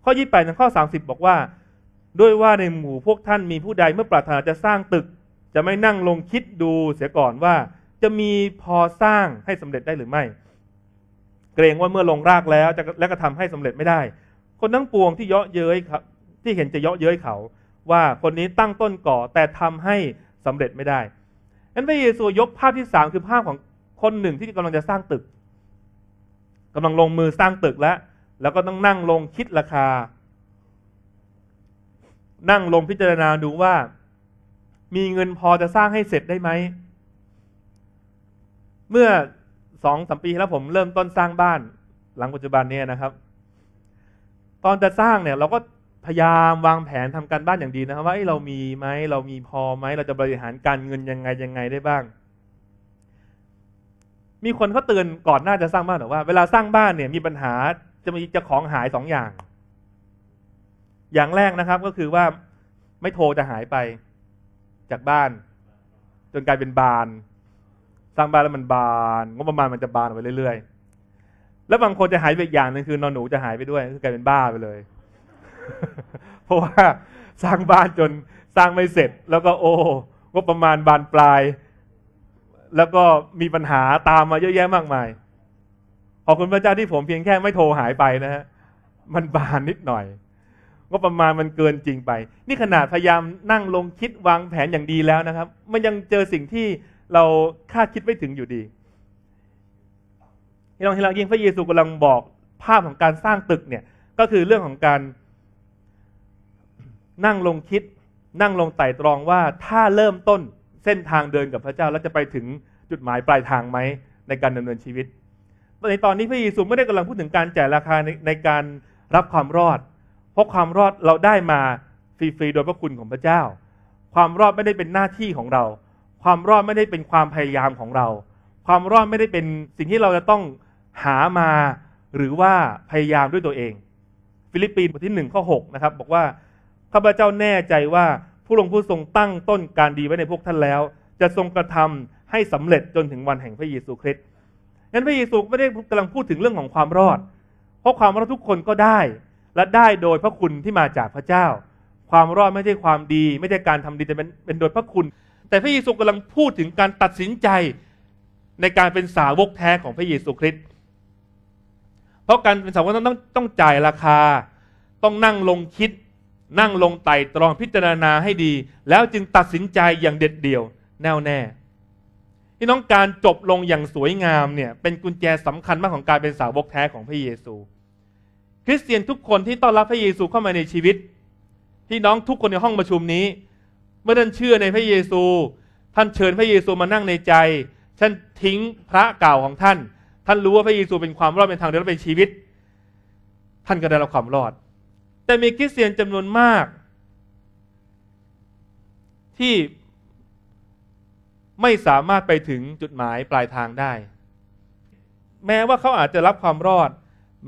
ข้อ28ถึงข้อ 30 บอกว่า ด้วยว่าในหมู่พวกท่านมีผู้ใดเมื่อปรารถนาจะสร้างตึก จะไม่นั่งลงคิดดูเสียก่อนว่าจะมีพอสร้างให้สำเร็จได้หรือไม่ เกรงว่าเมื่อลงรากแล้วจะและกระทาให้สำเร็จไม่ได้ คนทั้งปวงที่เยาะเย้ยครับที่เห็นจะเยาะเย้ยเขา ว่าคนนี้ตั้งต้นก่อแต่ทำให้สำเร็จไม่ได้นั้นพระเยซูยกภาพที่สามคือภาพของคนหนึ่งที่กำลังจะสร้างตึกกำลังลงมือสร้างตึกแล้ว แล้วก็ต้องนั่งลงคิดราคา นั่งลงพิจารณาดูว่ามีเงินพอจะสร้างให้เสร็จได้ไหม เมื่อสองสมปีแล้วผมเริ่มต้นสร้างบ้าน หลังปัจจุบันเนี่ยนะครับ ตอนจะสร้างเนี่ย เราก็พยายามวางแผนทำการบ้านอย่างดีนะครับว่าเรามีไหมเรามีพอไหมเราจะบริหารการเงินยังไงยังไงได้บ้างมีคนเขาเตือนก่อนหน้าจะสร้างบ้านหรือว่า เวลาสร้างบ้านเนี่ย มีปัญหาจะมีจะของหายสองอย่าง อย่างแรกนะครับก็คือว่าไม่โทรจะหายไป จากบ้าน จนกลายเป็นบาน สร้างบ้านแล้วมันบานงบประมาณมันจะบานไปเรื่อย ๆ แล้วบางคนจะหายไปอย่างนึงคือนอนหนูจะหายไปด้วยคือกลายเป็นบ้าไปเลยเพราะว่า สร้างบ้านจนสร้างไม่เสร็จ แล้วก็โอ้งบประมาณบานปลายแล้วก็มีปัญหาตามมาเยอะแยะมากมาย ขอบคุณพระเจ้าที่ผมเพียงแค่ไม่โทรหายไปนะฮะ มันบานนิดหน่อย่าประมาณมันเกินจริงไป นี่ขนาดพยายามนั่งลงคิดวางแผนอย่างดีแล้วนะครับ มันยังเจอสิ่งที่เราคาดคิดไม่ถึงอยู่ดีที่เราที่เรายิ่งพระเยซูกำลังบอกภาพของการสร้างตึกเนี่ย ก็คือเรื่องของการนั่งลงคิด นั่งลงไต่ตรองว่าถ้าเริ่มต้นเส้นทางเดินกับพระเจ้า แล้วจะไปถึงจุดหมายปลายทางไหมในการดำเนินชีวิตในตอนนี้พระเยซูไม่ได้กำลังพูดถึงการจ่ายราคาในในการรับความรอด เพราะความรอดเราได้มาฟรีๆโดยพระคุณของพระเจ้า ความรอดไม่ได้เป็นหน้าที่ของเรา ความรอดไม่ได้เป็นความพยายามของเรา ความรอดไม่ได้เป็นสิ่งที่เราจะต้องหามา หรือว่าพยายามด้วยตัวเอง ฟิลิปปีน์บทที่หนึ่งข้อหกนะครับ บอกว่าข้าพเจ้าแน่ใจว่าผู้ลงผู้ทรงตั้งต้นการดีไว้ในพวกท่านแล้ว จะทรงกระทำให้สำเร็จจนถึงวันแห่งพระเยซูคริสต์ งั้นพระเยซูไม่ได้กำลังพูดถึงเรื่องของความรอด เพราะความรอดทุกคนก็ได้และได้โดยพระคุณที่มาจากพระเจ้า ความรอดไม่ใช่ความดี ไม่ใช่การทำดีแต่เป็นเป็นโดยพระคุณ แต่พระเยซูกำลังพูดถึงการตัดสินใจในการเป็นสาวกแท้ของพระเยซูคริสต์ เพราะการเป็นสาวกต้องต้องจ่ายราคา ต้องนั่งลงคิดนั่งลงไต่ตรองพิจารณาให้ดี แล้วจึงตัดสินใจอย่างเด็ดเดี่ยว แน่วแน่ที่น้องการจบลงอย่างสวยงามเนี่ยเป็นกุญแจสำคัญมากของการเป็นสาวกแท้ของพระเยซู คริสเตียนทุกคนที่ต้อนรับพระเยซูเข้ามาในชีวิตที่น้องทุกคนในห้องประชุมนี้ เมื่อท่านเชื่อในพระเยซู ท่านเชิญพระเยซูมานั่งในใจ ท่านทิ้งพระเก่าของท่าน ท่านรู้ว่าพระเยซูเป็นความรอดเป็นทางเดินและเป็นชีวิต ท่านก็ได้รับความรอดแต่มีคริสเตียนจำนวนมาก ที่ไม่สามารถไปถึงจุดหมายปลายทางได้ แม้ว่าเขาอาจจะรับความรอด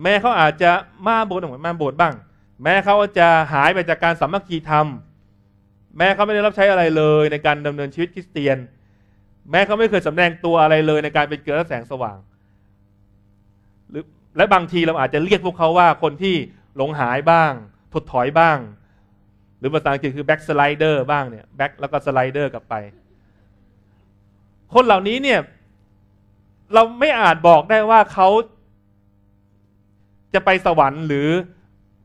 แม้เขาอาจจะมาโบสถ์หรือมาโบสถ์บ้าง แม้เขาจะหายไปจากการสามัคคีธรรมแม้เขาไม่ได้รับใช้อะไรเลยในการดำเนินชีวิตคริสเตียน แม้เขาไม่เคยสำแดงตัวอะไรเลย ในการเป็นเกลือและแสงสว่าง หรือและบางทีเราอาจจะเรียกพวกเขาว่าคนที่หลงหายบ้างถดถอยบ้าง หรือภาษาอังกฤษคือ backslider บ้างเนี่ย back แล้วก็ slider กลับไป คนเหล่านี้เนี่ย เราไม่อาจบอกได้ว่าเขาจะไปสวรรค์หรือ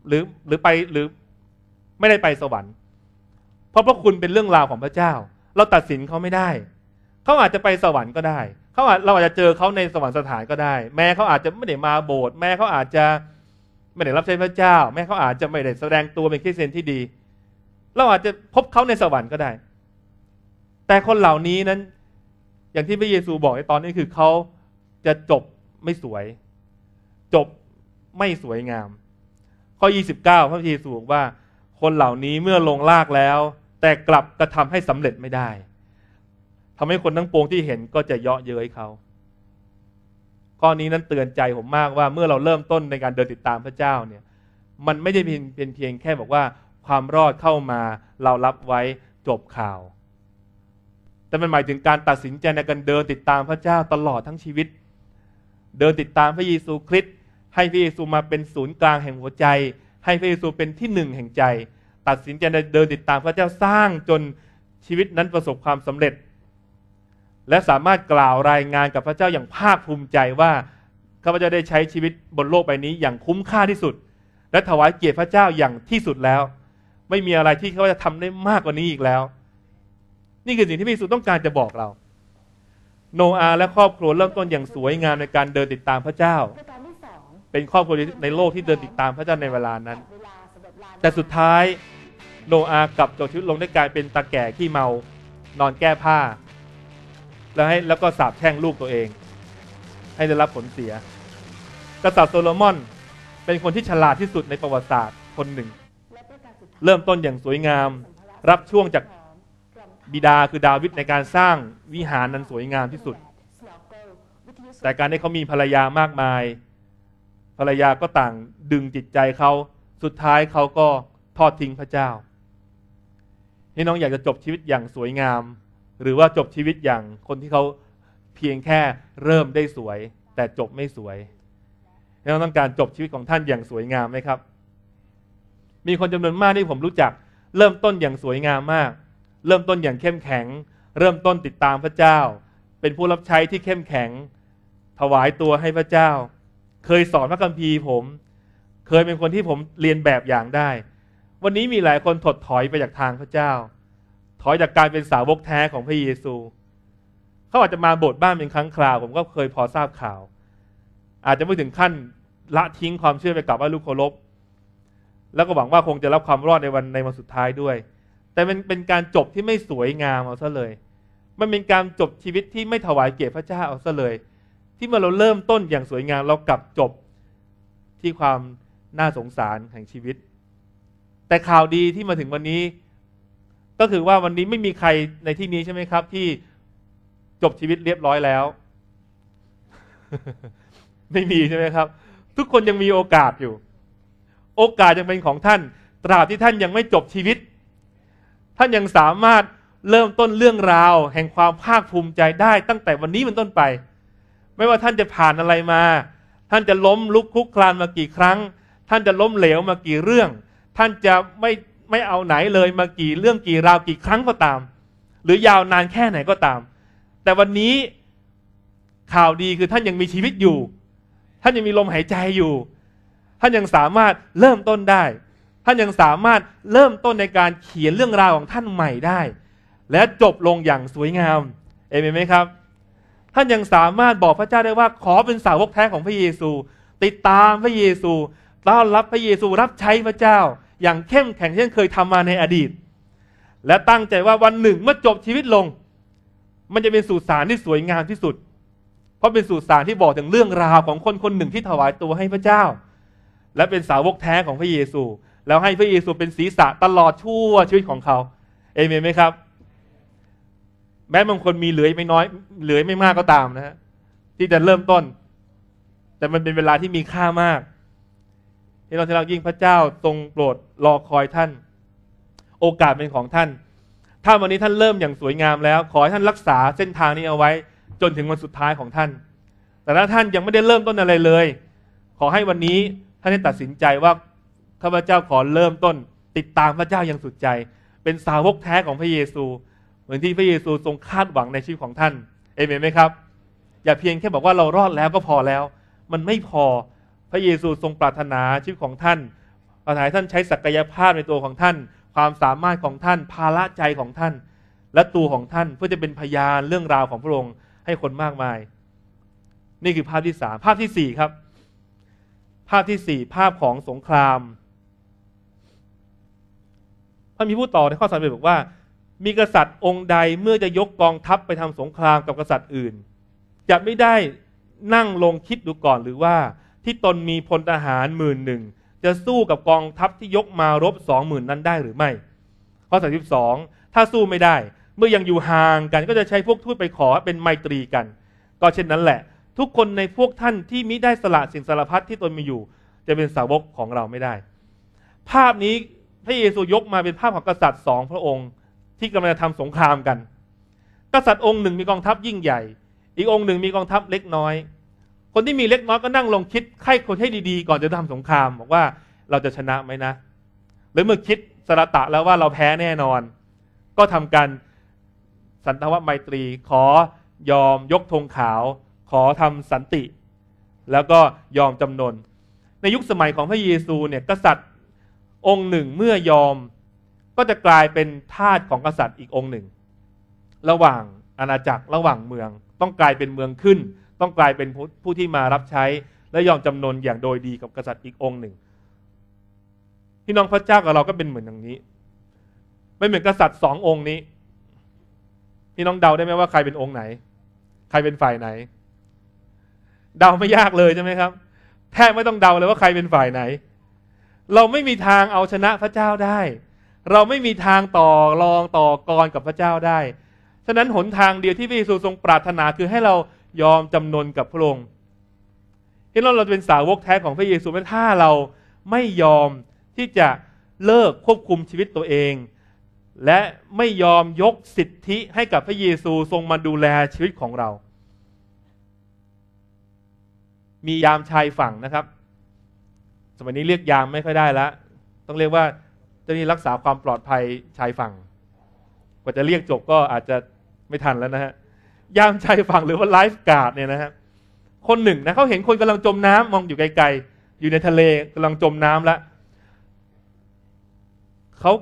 หรือหรือไปหรือ ไม่ได้ไปสวรรค์ เพราะพระคุณเป็นเรื่องราวของพระเจ้า เราตัดสินเขาไม่ได้เขาอาจจะไปสวรรค์ก็ได้เขาเราอาจจะเจอเขาในสวรรค์สถานก็ได้ แม้เขาอาจจะไม่ได้มาโบสถ์แม้เขาอาจจะไม่ได้รับใช้พระเจ้า แม้เขาอาจจะไม่ได้แสดงตัวเป็นคริสเตียนที่ดี เราอาจจะพบเขาในสวรรค์ก็ได้ แต่คนเหล่านี้นั้น อย่างที่พระเยซูบอกในตอนนี้คือเขาจะจบไม่สวย จบไม่สวยงาม ข้อ29พระเยซูบอกว่า คนเหล่านี้เมื่อลงลากแล้ว แต่กลับกระทำให้สำเร็จไม่ได้ ทำให้คนทั้งปวงที่เห็นก็จะเยาะเย้ยเขาข้อนี้นั้นเตือนใจผมมากว่าเมื่อเราเริ่มต้นในการเดินติดตามพระเจ้าเนี่ยมันไม่ได้เป็นเพียงแค่บอกว่าความรอดเข้ามาเรารับไว้จบข่าว แต่มันหมายถึงการตัดสินใจในการเดินติดตามพระเจ้าตลอดทั้งชีวิต เดินติดตามพระเยซูคริสต์ให้พระเยซูมาเป็นศูนย์กลางแห่งหัวใจ ให้พระเยซูเป็นที่หนึ่งแห่งใจ ตัดสินใจเดินติดตามพระเจ้าสร้างจนชีวิตนั้นประสบความสำเร็จและสามารถกล่าวรายงานกับพระเจ้าอย่างภาค ภูมิใจว่าข้าพเจ้าได้ใช้ชีวิตบนโลกใบนี้อย่างคุ้มค่าที่สุด และถวายเกียรติพระเจ้าอย่างที่สุดแล้ว ไม่มีอะไรที่ข้าพเจ้าทำได้มากกว่านี้อีกแล้ว นี่คือสิ่งที่พระเยซูต้องการจะบอกเรา โนอาและครอบครัวเริ่มต้นอย่างสวยงามในการเดินติดตามพระเจ้า เป็นครอบครัวในโลกที่เดินติดตามพระเจ้าในเวลานั้น แต่สุดท้ายโนอากับจบชีวิตลงด้วยการเป็นตาแก่ขี้เมานอนแก้ผ้าแล้วให้แล้วก็สาบแช่งลูกตัวเอง ให้ได้รับผลเสียกษัตริย์โซโลมอนเป็นคนที่ฉลาดที่สุดในประวัติศาสตร์คนหนึ่ง เริ่มต้นอย่างสวยงามรับช่วงจากบิดาคือดาวิดในการสร้างวิหารนั้นสวยงามที่สุด แต่การที่เขามีภรรยามากมายภรรยาก็ต่างดึงจิตใจเขาสุดท้ายเขาก็ทอดทิ้งพระเจ้าใี่น้องอยากจะจบชีวิตอย่างสวยงามหรือว่าจบชีวิตอย่างคนที่เขาเพียงแค่เริ่มได้สวย แต่จบไม่สวยเราต้องการจบชีวิตของท่านอย่างสวยงามไหมครับ มีคนจำนวนมากที่ผมรู้จัก เริ่มต้นอย่างสวยงามมาก เริ่มต้นอย่างเข้มแข็ง เริ่มต้นติดตามพระเจ้า เป็นผู้รับใช้ที่เข้มแข็ง ถวายตัวให้พระเจ้า เคยสอนพระคัมภีร์ผม เคยเป็นคนที่ผมเรียนแบบอย่างได้ วันนี้มีหลายคนถดถอยไปจากทางพระเจ้าถอยจากการเป็นสาวกแท้ของพระเยซู เขาอาจจะมาโบสถ์บ้านเป็นครั้งคราวผมก็เคยพอทราบข่าว อาจจะไม่ถึงขั้นละทิ้งความเชื่อไปกลับว่าลูกเคารพแล้วก็หวังว่าคงจะรับความรอดในวันในวันสุดท้ายด้วย แต่เป็นเป็นการจบที่ไม่สวยงามเอาซะเลย มันเป็นการจบชีวิตที่ไม่ถวายเกียรติพระเจ้าเอาซะเลย ที่เมื่อเราเริ่มต้นอย่างสวยงามเรากลับจบที่ความน่าสงสารแห่งชีวิต แต่ข่าวดีที่มาถึงวันนี้ก็คือว่าวันนี้ไม่มีใครในที่นี้ใช่ไหมครับ ที่จบชีวิตเรียบร้อยแล้ว ไม่มีใช่ไหมครับ ทุกคนยังมีโอกาสอยู่ โอกาสยังเป็นของท่าน ตราบที่ท่านยังไม่จบชีวิต ท่านยังสามารถเริ่มต้นเรื่องราวแห่งความภาคภูมิใจได้ตั้งแต่วันนี้เป็นต้นไป ไม่ว่าท่านจะผ่านอะไรมา ท่านจะล้มลุกคุกคลานมากี่ครั้ง ท่านจะล้มเหลวมากี่เรื่อง ท่านจะไม่ไม่เอาไหนเลย มากี่เรื่องกี่ราวกี่ครั้งก็ตาม หรือยาวนานแค่ไหนก็ตาม แต่วันนี้ข่าวดีคือท่านยังมีชีวิตอยู่ ท่านยังมีลมหายใจอยู่ ท่านยังสามารถเริ่มต้นได้ ท่านยังสามารถเริ่มต้นในการเขียนเรื่องราวของท่านใหม่ได้ และจบลงอย่างสวยงาม เอเมนไหมครับ ท่านยังสามารถบอกพระเจ้าได้ว่าขอเป็นสาวกแท้ของพระเยซู ติดตามพระเยซู ต้อนรับพระเยซูรับใช้พระเจ้าอย่างเข้มแข็งเช่นเคยทำมาในอดีต และตั้งใจว่าวันหนึ่งเมื่อจบชีวิตลง มันจะเป็นสุสานที่สวยงามที่สุด เพราะเป็นสุสานที่บอกถึงเรื่องราวของคนคนหนึ่งที่ถวายตัวให้พระเจ้า และเป็นสาวกแท้ของพระเยซู แล้วให้พระเยซูเป็นศีรษะตลอดชั่วชีวิตของเขา เอเมนไหมครับ แม้บางคนมีเหลือไม่น้อย เหลือไม่มากก็ตามนะฮะที่จะเริ่มต้น แต่มันเป็นเวลาที่มีค่ามากนี่เราที่เรายิ่งพระเจ้าทรงโปรดรอคอยท่าน โอกาสเป็นของท่าน ถ้าวันนี้ท่านเริ่มอย่างสวยงามแล้ว ขอให้ท่านรักษาเส้นทางนี้เอาไว้จนถึงวันสุดท้ายของท่าน แต่ถ้าท่านยังไม่ได้เริ่มต้นอะไรเลย ขอให้วันนี้ท่านได้ตัดสินใจว่าข้าพเจ้าขอเริ่มต้น ติดตามพระเจ้าอย่างสุดใจ เป็นสาวกแท้ของพระเยซูเหมือนที่พระเยซูทรงคาดหวังในชีวิตของท่านเอเมนไหมครับ อย่าเพียงแค่บอกว่าเรารอดแล้วก็พอแล้ว มันไม่พอพระเยซูทรงปรารถนาชีวิตของท่านปรารถนาท่านใช้ศักยภาพในตัวของท่าน ความสามารถของท่าน ภาระใจของท่าน และตัวของท่าน เพื่อจะเป็นพยานเรื่องราวของพระองค์ให้คนมากมาย นี่คือภาพที่สามภาพที่สี่ครับ ภาพที่สี่ภาพของสงคราม พระมีผู้ต่อในข้อสามบอกว่า มีกษัตริย์องค์ใดเมื่อจะยกกองทัพไปทำสงครามกับกษัตริย์อื่น จะไม่ได้นั่งลงคิดดูก่อนหรือว่าที่ตนมีพลทหารหมื่นหนึ่ง จะสู้กับกองทัพที่ยกมารบสองหมื่นนั้นได้หรือไม่ข้อสามสิบสองถ้าสู้ไม่ได้ เมื่อยังอยู่ห่างกันก็จะใช้พวกทูตไปขอเป็นไมตรีกัน ก็เช่นนั้นแหละ ทุกคนในพวกท่านที่มิได้สละสิ่งสารพัดที่ตนมีอยู่ จะเป็นสาวกของเราไม่ได้ ภาพนี้พระเยซูยกมาเป็นภาพของกษัตริย์สองพระองค์ ที่กำลังจะทำสงครามกัน กษัตริย์องค์หนึ่งมีกองทัพยิ่งใหญ่อีกองค์หนึ่งมีกองทัพเล็กน้อยคนที่มีเล็กน้อยก็นั่งลงคิดไข้คนให้ดีๆ ก่อนจะทำสงครามบอกว่าเราจะชนะไหมนะ หรือเมื่อคิดสระตะ แล้วว่าเราแพ้แน่นอน ก็ทำการสันตวไมตรี ขอยอมยกธงขาว ขอทำสันติ แล้วก็ยอมจำนนในยุคสมัยของพระเยซูเนี่ยกษัตริย์องค์หนึ่งเมื่อยอม ก็จะกลายเป็นทาสของกษัตริย์อีกองค์หนึ่ง ระหว่างอาณาจักรระหว่างเมืองต้องกลายเป็นเมืองขึ้นต้องกลายเป็นผู้ที่มารับใช้และยอมจำนนอย่างโดยดีกับกษัตริย์อีกองค์หนึ่งพี่น้องพระเจ้ากับเราก็เป็นเหมือนอย่างนี้ ไม่เหมือนกษัตริย์สององค์นี้พี่น้องเดาได้ไหมว่าใครเป็นองค์ไหน ใครเป็นฝ่ายไหน เดาไม่ยากเลยใช่ไหมครับ แทบไม่ต้องเดาเลยว่าใครเป็นฝ่ายไหน เราไม่มีทางเอาชนะพระเจ้าได้ เราไม่มีทางต่อรองต่อกรกับพระเจ้าได้ ฉะนั้นหนทางเดียวที่พระเยซูทรงปรารถนาคือให้เรายอมจำนนกับพระองค์ที่เราเราเป็นสาวกแท้ของพระเยซูไมถ้าเราไม่ยอมที่จะเลิกควบคุมชีวิตตัวเอง และไม่ยอมยกสิทธิให้กับพระเยซูทรงมาดูแลชีวิตของเรา มียามชายฝั่งนะครับ สมัยนี้เรียกยามไม่ค่อยได้แล้วต้องเรียกว่าเจ้านี้รักษาความปลอดภัยชายฝั่งกว่าจะเรียกจบ ก็อาจจะไม่ทันแล้วนะฮะยามชายฝั่งหรือว่าไลฟ์การ์ด เนี่ยนะครับคนหนึ่งนะเขาเห็นคนกำลังจมน้ำมองอยู่ไกลๆอยู่ในทะเลกำลังจมน้ำแล้วเขา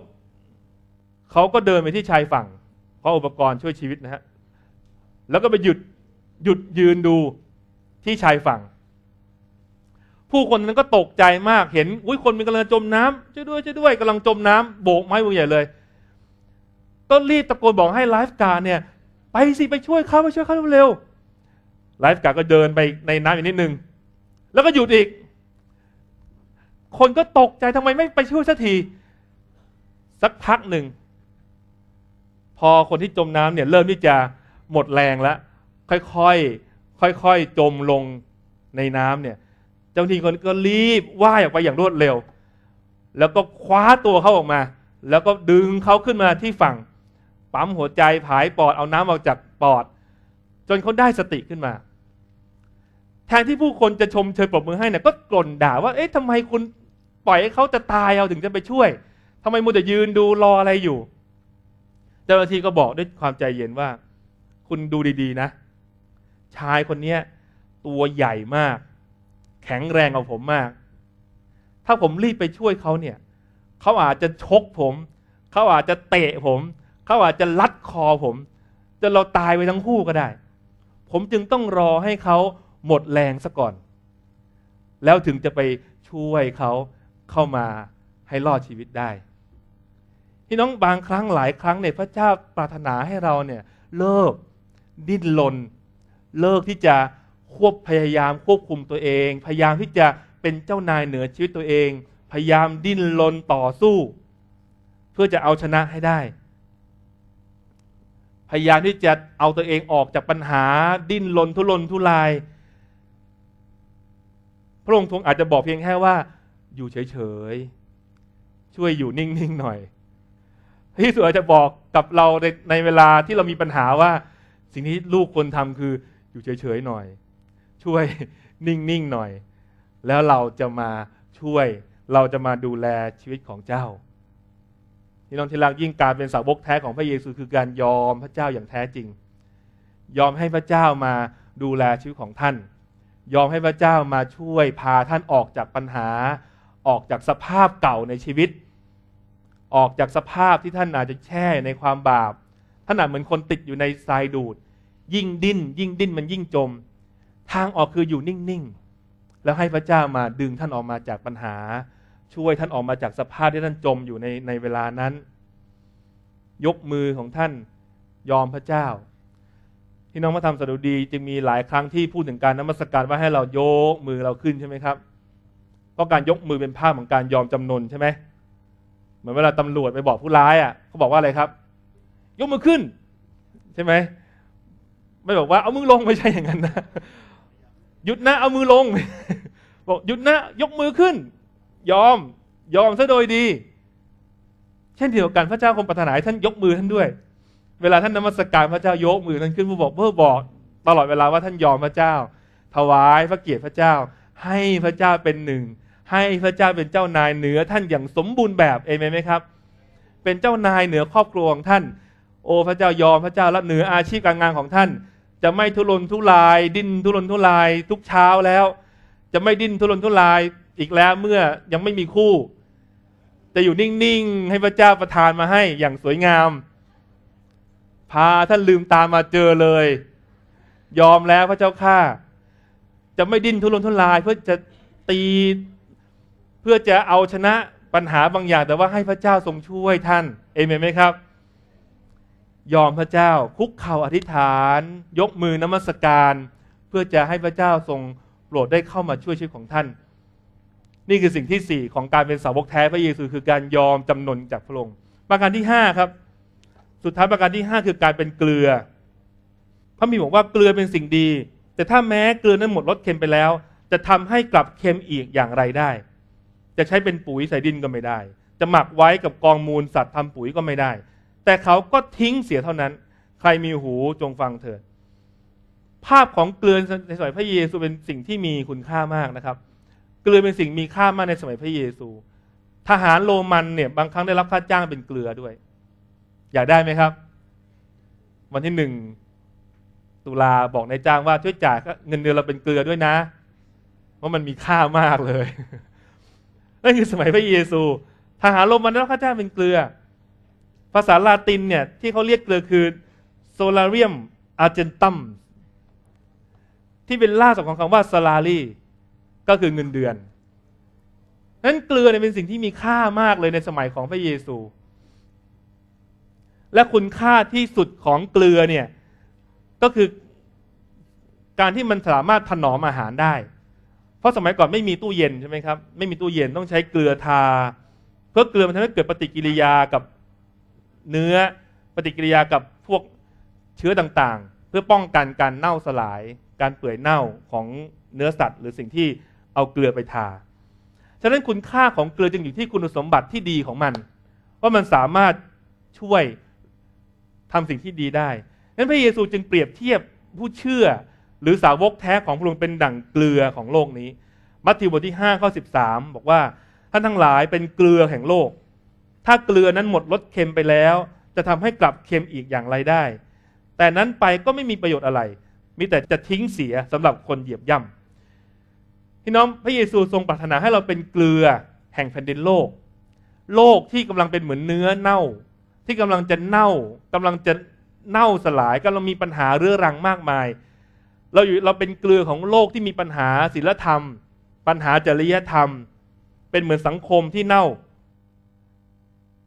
เขาก็เดินไปที่ชายฝั่งเพราะอุปกรณ์ช่วยชีวิตนะฮะแล้วก็ไปหยุดหยุดยืนดูที่ชายฝั่ง ผู้คนนั้นก็ตกใจมาก เห็นอุ้ยคนมันกำลังจมน้ำช่วยด้วยช่วยด้วยกำลังจมน้ำโบกไม้มืใหญ่เลยก็รีบตะโกนบอกให้ไลฟ์การ์ดเนี่ยไปสิไปช่วยเขาไปช่วยเขาเร็วไลฟ์การ์ดก็เดินไปในน้ำอีกนิดนึงแล้วก็หยุดอีก คนก็ตกใจทำไมไม่ไปช่วยสักทีสักพักหนึ่งพอคนที่จมน้ำเนี่ยเริ่มที่จะหมดแรงแล้วค่อยๆค่อยๆจมลงในน้ำเนี่ย เจ้าหน้าที่คนก็รีบว่ายออกไปอย่างรวดเร็ว แล้วก็คว้าตัวเขาออกมา แล้วก็ดึงเขาขึ้นมาที่ฝั่งั๊มหัวใจ ผายปอดเอาน้ำออกจากปอด จนเขาได้สติขึ้นมา แทนที่ผู้คนจะชมเชยปรบมือให้เนี่ยก็กล่นด่าว่าเอ๊ะทำไมคุณปล่อยให้เขาจะตายเอาถึงจะไปช่วยทำไมมัวแต่ยืนดูรออะไรอยู่เจ้าหน้าที่ก็บอกด้วยความใจเย็นว่า คุณดูดี ๆ นะ ชายคนนี้ตัวใหญ่มาก แข็งแรงกว่าผมมาก ถ้าผมรีบไปช่วยเขาเนี่ยเขาอาจจะชกผมเขาอาจจะเตะผมเขาอาจจะลัดคอผมจนเราตายไปทั้งคู่ก็ได้ ผมจึงต้องรอให้เขาหมดแรงซะก่อน แล้วถึงจะไปช่วยเขาเข้ามาให้รอดชีวิตได้พี่น้องบางครั้งหลายครั้งเนี่ยพระเจ้าปรารถนาให้เราเนี่ย เลิกดิ้นรนเลิกที่จะควบพยายามควบคุมตัวเอง พยายามที่จะเป็นเจ้านายเหนือชีวิตตัวเอง พยายามดิ้นรนต่อสู้ เพื่อจะเอาชนะให้ได้พยายามที่จะเอาตัวเองออกจากปัญหาดิ้นรนทุรนทุราย พระองค์ทรงอาจจะบอกเพียงแค่ว่า อยู่เฉยๆ ช่วยอยู่นิ่งๆหน่อยที่สุดอาจจะบอกกับเราในในเวลาที่เรามีปัญหาว่า สิ่งที่ลูกควรทำคือ อยู่เฉยๆหน่อย ช่วยนิ่งๆหน่อย แล้วเราจะมาช่วยเราจะมาดูแลชีวิตของเจ้าพี่น้องที่รักยิ่งการเป็นสาวกแท้ของพระเยซูคือ การยอมพระเจ้าอย่างแท้จริง ยอมให้พระเจ้ามาดูแลชีวิตของท่าน ยอมให้พระเจ้ามาช่วยพาท่านออกจากปัญหา ออกจากสภาพเก่าในชีวิต ออกจากสภาพที่ท่านอาจจะแช่ในความบาปท่านอาจเหมือนคนติดอยู่ในทรายดูด ยิ่งดิ้นยิ่งดิ้นมันยิ่งจมทางออกคืออยู่นิ่งๆแล้วให้พระเจ้ามาดึงท่านออกมาจากปัญหาช่วย ท่านออกมาจากสภาพที่ท่านจมอยู่ในในเวลานั้น ยกมือของท่านยอมพระเจ้าที่น้องพระธรรมสดุดีจึงมีหลายครั้งที่พูดถึงการนมัสการว่าให้เรายกมือเราขึ้นใช่ไหมครับเพราะการยกมือเป็นภาพของการยอมจำนนใช่ไหมเหมือนเวลาตำรวจไปบอกผู้ร้ายอ่ะเขาบอกว่าอะไรครับ ยกมือขึ้น ใช่ไหมไม่บอกว่าเอามือลงไม่ใช่อย่างนั้นนะหยุดนะเอามือลง บอกหยุดนะ ยกมือขึ้นยอม ยอมซะโดยดี เช่นเดียวกันพระเจ้าคงปรารถนาท่านยกมือท่านด้วย เวลาท่านนมัสกการพระเจ้ายกมือท่านขึ้นผู้บอกเพื่อบอก ตลอดเวลาว่าท่านยอมพระเจ้า ถวายพระเกียรติพระเจ้า ให้พระเจ้าเป็นหนึ่ง ให้พระเจ้าเป็นเจ้านายเหนือท่านอย่างสมบูรณ์แบบ เอเมนไหมครับ เป็นเจ้านายเหนือครอบครัวของท่าน โอ้พระเจ้ายอมพระเจ้าและเหนืออาชีพการงานของท่าน จะไม่ทุรนทุราย ดิ้นทุรนทุรายทุกเช้าแล้ว จะไม่ดิ้นทุรนทุรายอีกแล้วเมื่อยังไม่มีคู่ จะอยู่นิ่ง ๆ ให้พระเจ้าประทานมาให้อย่างสวยงาม พาท่านลืมตามาเจอเลย ยอมแล้วพระเจ้าข้า จะไม่ดิ้นทุรนทุราย เพื่อจะตีเพื่อจะเอาชนะปัญหาบางอย่างแต่ว่าให้พระเจ้าทรงช่วยท่านเอเมนไหมครับ ยอมพระเจ้าคุกเข่าอธิษฐาน ยกมือนมัสการ เพื่อจะให้พระเจ้าทรงโปรดได้เข้ามาช่วยชีวิตของท่านนี่คือสิ่งที่ 4ของการเป็นสาวกแท้พระเยซูคือการยอมจำนนจากพระองค์ประการที่ 5 ครับ สุดท้ายประการที่ 5 คือการเป็นเกลือ พระมีบอกว่าเกลือเป็นสิ่งดี แต่ถ้าแม้เกลือนั้นหมดรสเค็มไปแล้ว จะทำให้กลับเค็มอีกอย่างไรได้ จะใช้เป็นปุ๋ยใส่ดินก็ไม่ได้ จะหมักไว้กับกองมูลสัตว์ทำปุ๋ยก็ไม่ได้ แต่เขาก็ทิ้งเสียเท่านั้น ใครมีหูจงฟังเถิดภาพของเกลือในสมัยพระเยซูเป็นสิ่งที่มีคุณค่ามากนะครับเกลือเป็นสิ่งมีค่ามากในสมัยพระเยซู ทหารโรมันเนี่ยบางครั้งได้รับค่าจ้างเป็นเกลือด้วย อยากได้ไหมครับ วันที่หนึ่งตุลาบอกนายจ้างว่าช่วยจ่ายเงินเดือนเราเป็นเกลือด้วยนะว่ามันมีค่ามากเลยนั่นคือสมัยพระเยซูทหารโรมันได้รับค่าจ้างเป็นเกลือ ภาษาลาตินเนี่ย ที่เขาเรียกเกลือคือโซลาเรียมอาร์เจนตัมที่เป็นล่าสุดของคำว่าซาลารีก็คือเงินเดือน นั้นเกลือเนี่ยเป็นสิ่งที่มีค่ามากเลยในสมัยของพระเยซู และคุณค่าที่สุดของเกลือเนี่ยก็คือการที่มันสามารถถนอมอาหารได้ เพราะสมัยก่อนไม่มีตู้เย็นใช่ไหมครับ ไม่มีตู้เย็นต้องใช้เกลือทา เพื่อเกลือมันทำให้เกิดปฏิกิริยากับเนื้อปฏิกิริยากับพวกเชื้อต่างๆ เพื่อป้องกันการเน่าสลาย การเปื่อยเน่าของเนื้อสัตว์หรือสิ่งที่เอาเกลือไปทา ฉะนั้นคุณค่าของเกลือจึงอยู่ที่คุณสมบัติที่ดีของมันว่ามันสามารถช่วยทำสิ่งที่ดีได้นั้นพระเยซูจึงเปรียบเทียบผู้เชื่อหรือสาวกแท้ของพระองค์เป็นดั่งเกลือของโลกนี้ มัทธิวบทที่5ข้อสิบอกว่าท่านทั้งหลายเป็นเกลือแห่งโลก ถ้าเกลือนั้นหมดรสเค็มไปแล้ว จะทำให้กลับเค็มอีกอย่างไรได้ แต่นั้นไปก็ไม่มีประโยชน์อะไร มีแต่จะทิ้งเสียสำหรับคนเหยียบย่ำพี่น้องพระเยซูทรงปรารถนาให้เรา เป็นเกลือแห่งแผ่นดินโลก โลกที่กำลังเป็นเหมือนเนื้อเน่า ที่กำลังจะเน่า กำลังจะเน่าสลายกำลังมีปัญหาเรื้อรังมากมาย เราอยู่เราเป็นเกลือของโลกที่มีปัญหาศีลธรรม ปัญหาจริยธรรม เป็นเหมือนสังคมที่เน่า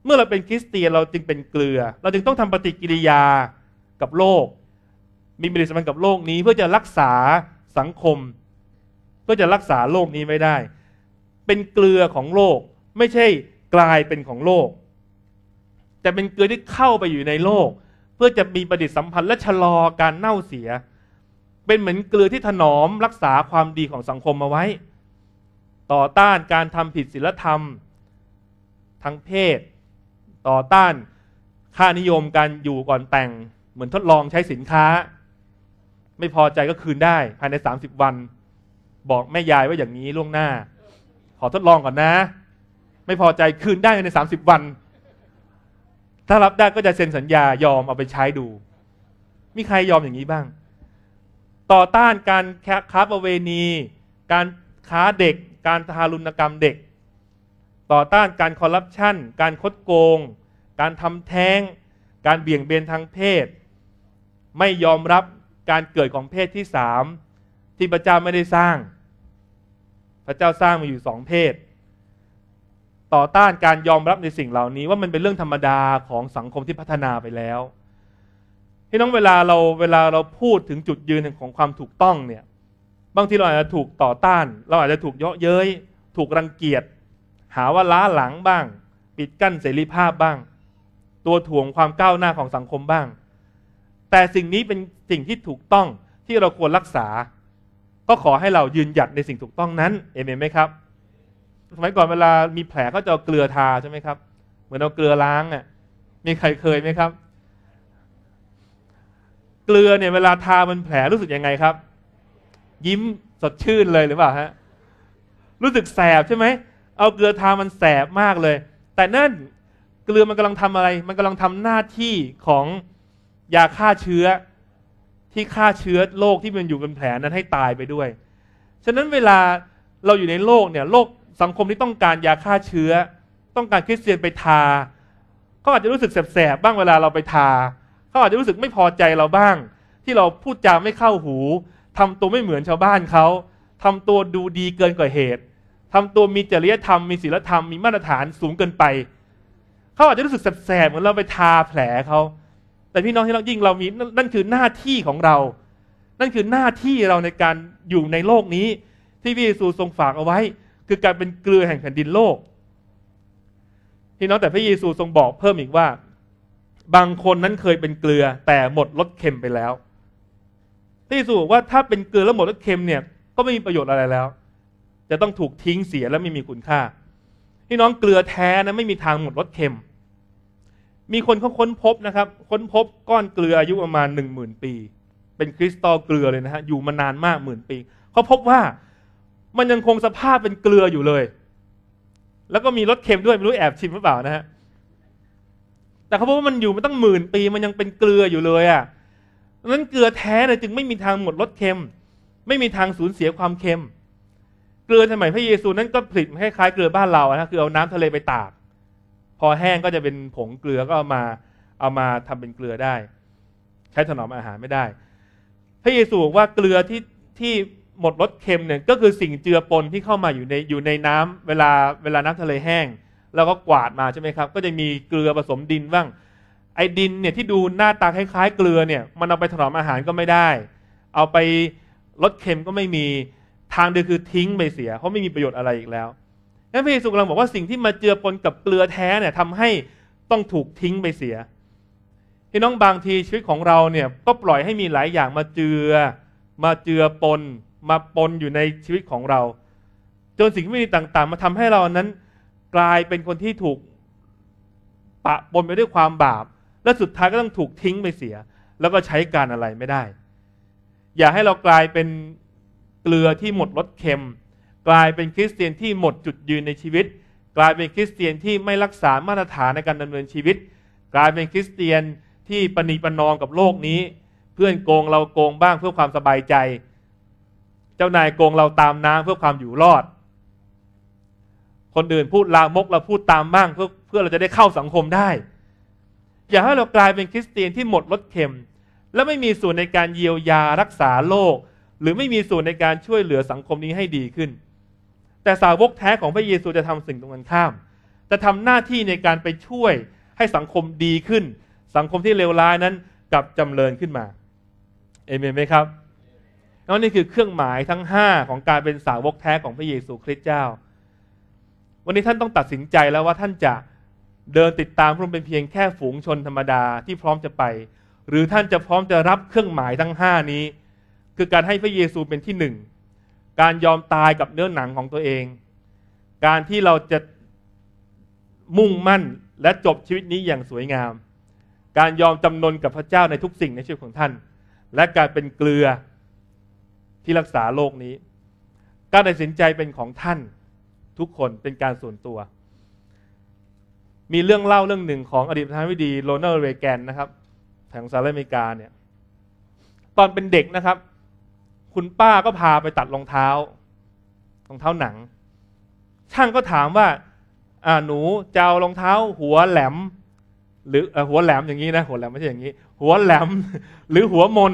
เมื่อเราเป็นคริสเตียนเราจึงเป็นเกลือ เราจึงต้องทำปฏิกิริยากับโลก มีบริสัมพันธ์กับโลกนี้เพื่อจะรักษาสังคมก็จะรักษาโรคนี้ไม่ได้ เป็นเกลือของโลกไม่ใช่กลายเป็นของโลกแต่เป็นเกลือที่เข้าไปอยู่ในโลก เพื่อจะมีปฏิสัมพันธ์และชะลอการเน่าเสีย เป็นเหมือนเกลือที่ถนอมรักษาความดีของสังคมมาไว้ ต่อต้านการทำผิดศีลธรรม ทั้งเพศ ต่อต้านค่านิยมการอยู่ก่อนแต่งเหมือนทดลองใช้สินค้า ไม่พอใจก็คืนได้ ภายใน30วันบอกแม่ยายว่าอย่างนี้ล่วงหน้า ขอทดลองก่อนนะ ไม่พอใจคืนได้ในสามสิบวัน ถ้ารับได้ก็จะเซ็นสัญญายอมเอาไปใช้ดู มีใครยอมอย่างนี้บ้าง ต่อต้านการคคาบเวณีการค้าเด็ก การทารุณกรรมเด็ก ต่อต้านการคอร์รัปชัน การคดโกง การทำแท้ง การเบี่ยงเบนทางเพศ ไม่ยอมรับการเกิดของเพศที่สามที่พระเจ้าไม่ได้สร้าง พระเจ้าสร้างมาอยู่สองเพศ ต่อต้านการยอมรับในสิ่งเหล่านี้ ว่ามันเป็นเรื่องธรรมดาของสังคมที่พัฒนาไปแล้ว พี่น้องเวลาเราเวลาเราพูดถึงจุดยืนของความถูกต้องเนี่ย บางทีเราอาจจะถูกต่อต้าน เราอาจจะถูกเยาะเย้ย ถูกรังเกียจ หาว่าล้าหลังบ้าง ปิดกั้นเสรีภาพบ้าง ตัวถ่วงความก้าวหน้าของสังคมบ้าง แต่สิ่งนี้เป็นสิ่งที่ถูกต้องที่เราควรรักษาก็ขอให้เรายืนหยัดในสิ่งถูกต้องนั้น เอเมนไหมครับ สมัยก่อนเวลามีแผลก็จะเอาเกลือทาใช่ไหมครับ เหมือนเอาเกลือล้างอ่ะ มีใครเคยไหมครับ เกลือเนี่ยเวลาทามันแผลรู้สึกยังไงครับ ยิ้มสดชื่นเลยหรือเปล่าฮะ รู้สึกแสบใช่ไหม เอาเกลือทามันแสบมากเลย แต่นั่นเกลือมันกำลังทำอะไร มันกำลังทำหน้าที่ของยาฆ่าเชื้อที่ฆ่าเชื้อโรคที่มันอยู่เป็นแผลนั้นให้ตายไปด้วย ฉะนั้นเวลาเราอยู่ในโลกเนี่ยโลกสังคมที่ต้องการยาฆ่าเชื้อ ต้องการคริสเตียนไปทาเขาอาจจะรู้สึกแสบๆบ้างเวลาเราไปทาเขาอาจจะรู้สึกไม่พอใจเราบ้าง ที่เราพูดจาไม่เข้าหู ทำตัวไม่เหมือนชาวบ้านเขาทำตัวดูดีเกินกว่าเหตุ ทำตัวมีจริยธรรมมีศีลธรรมมีมาตรฐานสูงเกินไปเขาอาจจะรู้สึกแสบๆเหมือนเราไปทาแผลเขาแต่พี่น้องที่เรายิ่งเรามี นั่นคือหน้าที่ของเรา นั่นคือหน้าที่เราในการอยู่ในโลกนี้ ที่พระเยซูทรงฝากเอาไว้ คือการเป็นเกลือแห่งแผ่นดินโลก พี่น้องแต่พระเยซูทรงบอกเพิ่มอีกว่า บางคนนั้นเคยเป็นเกลือแต่หมดรสเค็มไปแล้วพระเยซูบอกว่าถ้าเป็นเกลือแล้วหมดรสเค็มเนี่ย ก็ไม่มีประโยชน์อะไรแล้ว จะต้องถูกทิ้งเสียและไม่มีคุณค่าพี่น้องเกลือแท้นะไม่มีทางหมดรสเค็มมีคนเขาค้นพบนะครับ ค้นพบก้อนเกลืออายุประมาณหนึ่งหมื่นปี เป็นคริสตัลเกลือเลยนะฮะอยู่มานานมากหมื่นปีเขาพบว่ามันยังคงสภาพเป็นเกลืออยู่เลย แล้วก็มีรสเค็มด้วยไม่รู้แอบชิมหรือเปล่านะฮะแต่เขาพบว่ามันอยู่มาตั้งหมื่นปีมันยังเป็นเกลืออยู่เลยอะ่ะนั้นเกลือแท้เลยจึงไม่มีทางหมดรสเค็มไม่มีทางสูญเสียความเค็มเกลือสมัยพระเยซูนั้นก็ผลิตคล้ายๆเกลือบ้านเรานะคือเอาน้ำทะเลไปตากพอแห้งก็จะเป็นผงเกลือก็เอามาเอามาทำเป็นเกลือได้ ใช้ถนอมอาหารไม่ได้ พระเยซูบอกว่าเกลือที่ที่หมดรสเค็มเนี่ยก็คือสิ่งเจือปนที่เข้ามาอยู่ในอยู่ในน้ำเวลาเวลาน้ำทะเลแห้ง แล้วก็กวาดมาใช่ไหมครับ ก็จะมีเกลือผสมดินบ้าง ไอ้ดินเนี่ยที่ดูหน้าตาคล้ายๆเกลือเนี่ย มันเอาไปถนอมอาหารก็ไม่ได้ เอาไปรสเค็มก็ไม่มีทางเดียวคือทิ้งไปเสียเพราะไม่มีประโยชน์อะไรอีกแล้วนั้นพระเยซูกำลังบอกว่าสิ่งที่มาเจือปนกับเกลือแท้เนี่ยทำให้ต้องถูกทิ้งไปเสีย พี่น้องบางทีชีวิตของเราเนี่ย ก็ปล่อยให้มีหลายอย่างมาเจือมาเจือปน มาปนอยู่ในชีวิตของเรา จนสิ่งไม่ดีต่างๆ มาทำให้เรานั้น กลายเป็นคนที่ถูกปะปนไปด้วยความบาป และสุดท้ายก็ต้องถูกทิ้งไปเสีย แล้วก็ใช้การอะไรไม่ได้ อย่าให้เรากลายเป็นเกลือที่หมดรสเค็มกลายเป็นคริสเตียนที่หมดจุดยืนในชีวิต กลายเป็นคริสเตียนที่ไม่รักษามาตรฐานในการดำเนินชีวิต กลายเป็นคริสเตียนที่ปณีปนองกับโลกนี้ เพื่อนโกงเราโกงบ้างเพื่อความสบายใจ เจ้านายโกงเราตามน้ำเพื่อความอยู่รอด คนอื่นพูดลามกเราพูดตามบ้างเพื่อเพื่อเราจะได้เข้าสังคมได้ อย่าให้เรากลายเป็นคริสเตียนที่หมดรสเค็ม และไม่มีส่วนในการเยียวยารักษาโลก หรือไม่มีส่วนในการช่วยเหลือสังคมนี้ให้ดีขึ้นแต่สาวกแท้ของพระเยซูจะทำสิ่งตรงกันข้าม จะทำหน้าที่ในการไปช่วยให้สังคมดีขึ้น สังคมที่เลวร้ายนั้นกลับจำเริญขึ้นมา เอเมนไหมครับแล้วนี่คือเครื่องหมายทั้ง 5 ของการเป็นสาวกแท้ของพระเยซูคริสต์เจ้า วันนี้ท่านต้องตัดสินใจแล้วว่าท่านจะเดินติดตาม พระองค์เป็นเพียงแค่ฝูงชนธรรมดาที่พร้อมจะไป หรือท่านจะพร้อมจะรับเครื่องหมายทั้ง 5 นี้ คือการให้พระเยซูเป็นที่หนึ่งการยอมตายกับเนื้อหนังของตัวเอง การที่เราจะมุ่งมั่นและจบชีวิตนี้อย่างสวยงาม การยอมจำนนกับพระเจ้าในทุกสิ่งในชีวิตของท่าน และการเป็นเกลือที่รักษาโลกนี้ การตัดสินใจเป็นของท่านทุกคนเป็นการส่วนตัว มีเรื่องเล่าเรื่องหนึ่งของอดีตประธานวิดีโรนัลด์เรแกนนะครับแห่งสหรัฐอเมริกาเนี่ยตอนเป็นเด็กนะครับคุณป้าก็พาไปตัดรองเท้ารองเท้าหนัง ช่างก็ถามว่า อ่าหนูจะเอารองเท้า หัวแหลม หรือหัวแหลมอย่างนี้นะหัวแหลมไม่ใช่อย่างนี้ หัวแหลมหรือหัวมน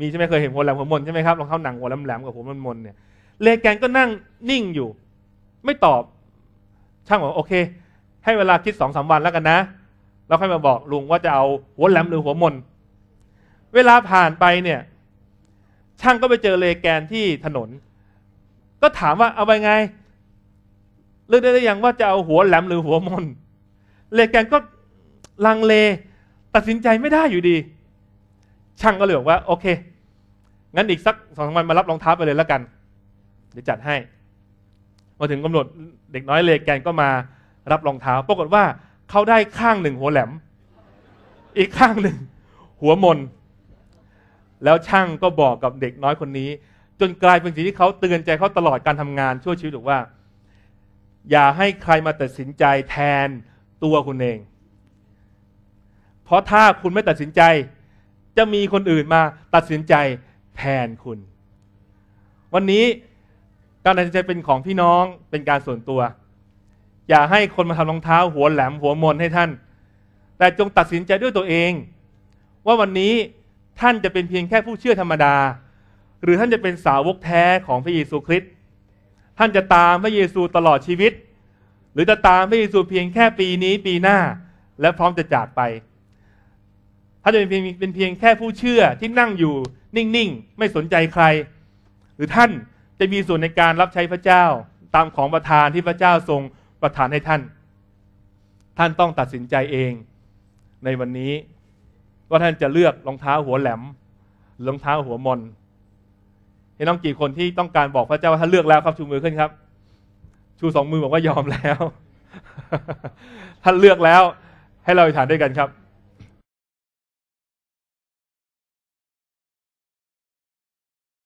มีใช่ไหมเคยเห็นหัวแหลมหัวมนใช่ไหมครับรองเท้าหนังหัวแหลมแหลมกับหัวมนมนเนี่ยเลแกนก็นั่งนิ่งอยู่ ไม่ตอบ ช่างบอกโอเค ให้เวลาคิดสองสามวันแล้วกันนะ แล้วค่อยมาบอกลุงว่าจะเอาหัวแหลมหรือหัวมน เวลาผ่านไปเนี่ยช่างก็ไปเจอเลแกนที่ถนน ก็ถามว่าเอาไปไงเลือกได้หรือยังว่าจะเอาหัวแหลมหรือหัวมนเลแกนก็ลังเลตัดสินใจไม่ได้อยู่ดี ช่างก็เลยบอกว่า โอเค งั้นอีกสักสองสามวันมารับรองเท้าไปเลยแล้วกัน เดี๋ยวจัดให้มาถึงกำหนดเด็กน้อยเลแกนก็มารับรองเท้าปรากฏว่า เขาได้ข้างหนึ่ง หัวแหลม อีกข้างหนึ่งหัวมนแล้วช่างก็บอกกับเด็กน้อยคนนี้ จนกลายเป็นสิ่งที่เขาเตือนใจเขาตลอดการทำงานชั่วชีวิตว่า อย่าให้ใครมาตัดสินใจแทนตัวคุณเอง เพราะถ้าคุณไม่ตัดสินใจ จะมีคนอื่นมาตัดสินใจแทนคุณ วันนี้การตัดสินใจเป็นของพี่น้องเป็นการส่วนตัว อย่าให้คนมาทำรองเท้าหัวแหลมหัวมนให้ท่าน แต่จงตัดสินใจด้วยตัวเอง ว่าวันนี้ท่านจะเป็นเพียงแค่ผู้เชื่อธรรมดา หรือท่านจะเป็นสาวกแท้ของพระเยซูคริสต์ท่านจะตามพระเยซูตลอดชีวิต หรือจะตามพระเยซูเพียงแค่ปีนี้ปีหน้าและพร้อมจะจากไปท่านจะเป็นเพียงเป็นเพียงแค่ผู้เชื่อที่นั่งอยู่นิ่งๆ ไม่สนใจใคร หรือท่านจะมีส่วนในการรับใช้พระเจ้าตามของประทานที่พระเจ้าทรงประทานให้ท่าน ท่านต้องตัดสินใจเอง ในวันนี้ว่าท่านจะเลือกรองเท้าหัวแหลมหรือรองเท้าหัวมนเห็นน้องกี่คนที่ต้องการบอกพระเจ้าว่าท่านเลือกแล้วครับ ชูมือขึ้นครับ ชูสองมือบอกว่ายอมแล้วท่านเลือกแล้ว ให้เราอธิษฐานด้วยกันครับ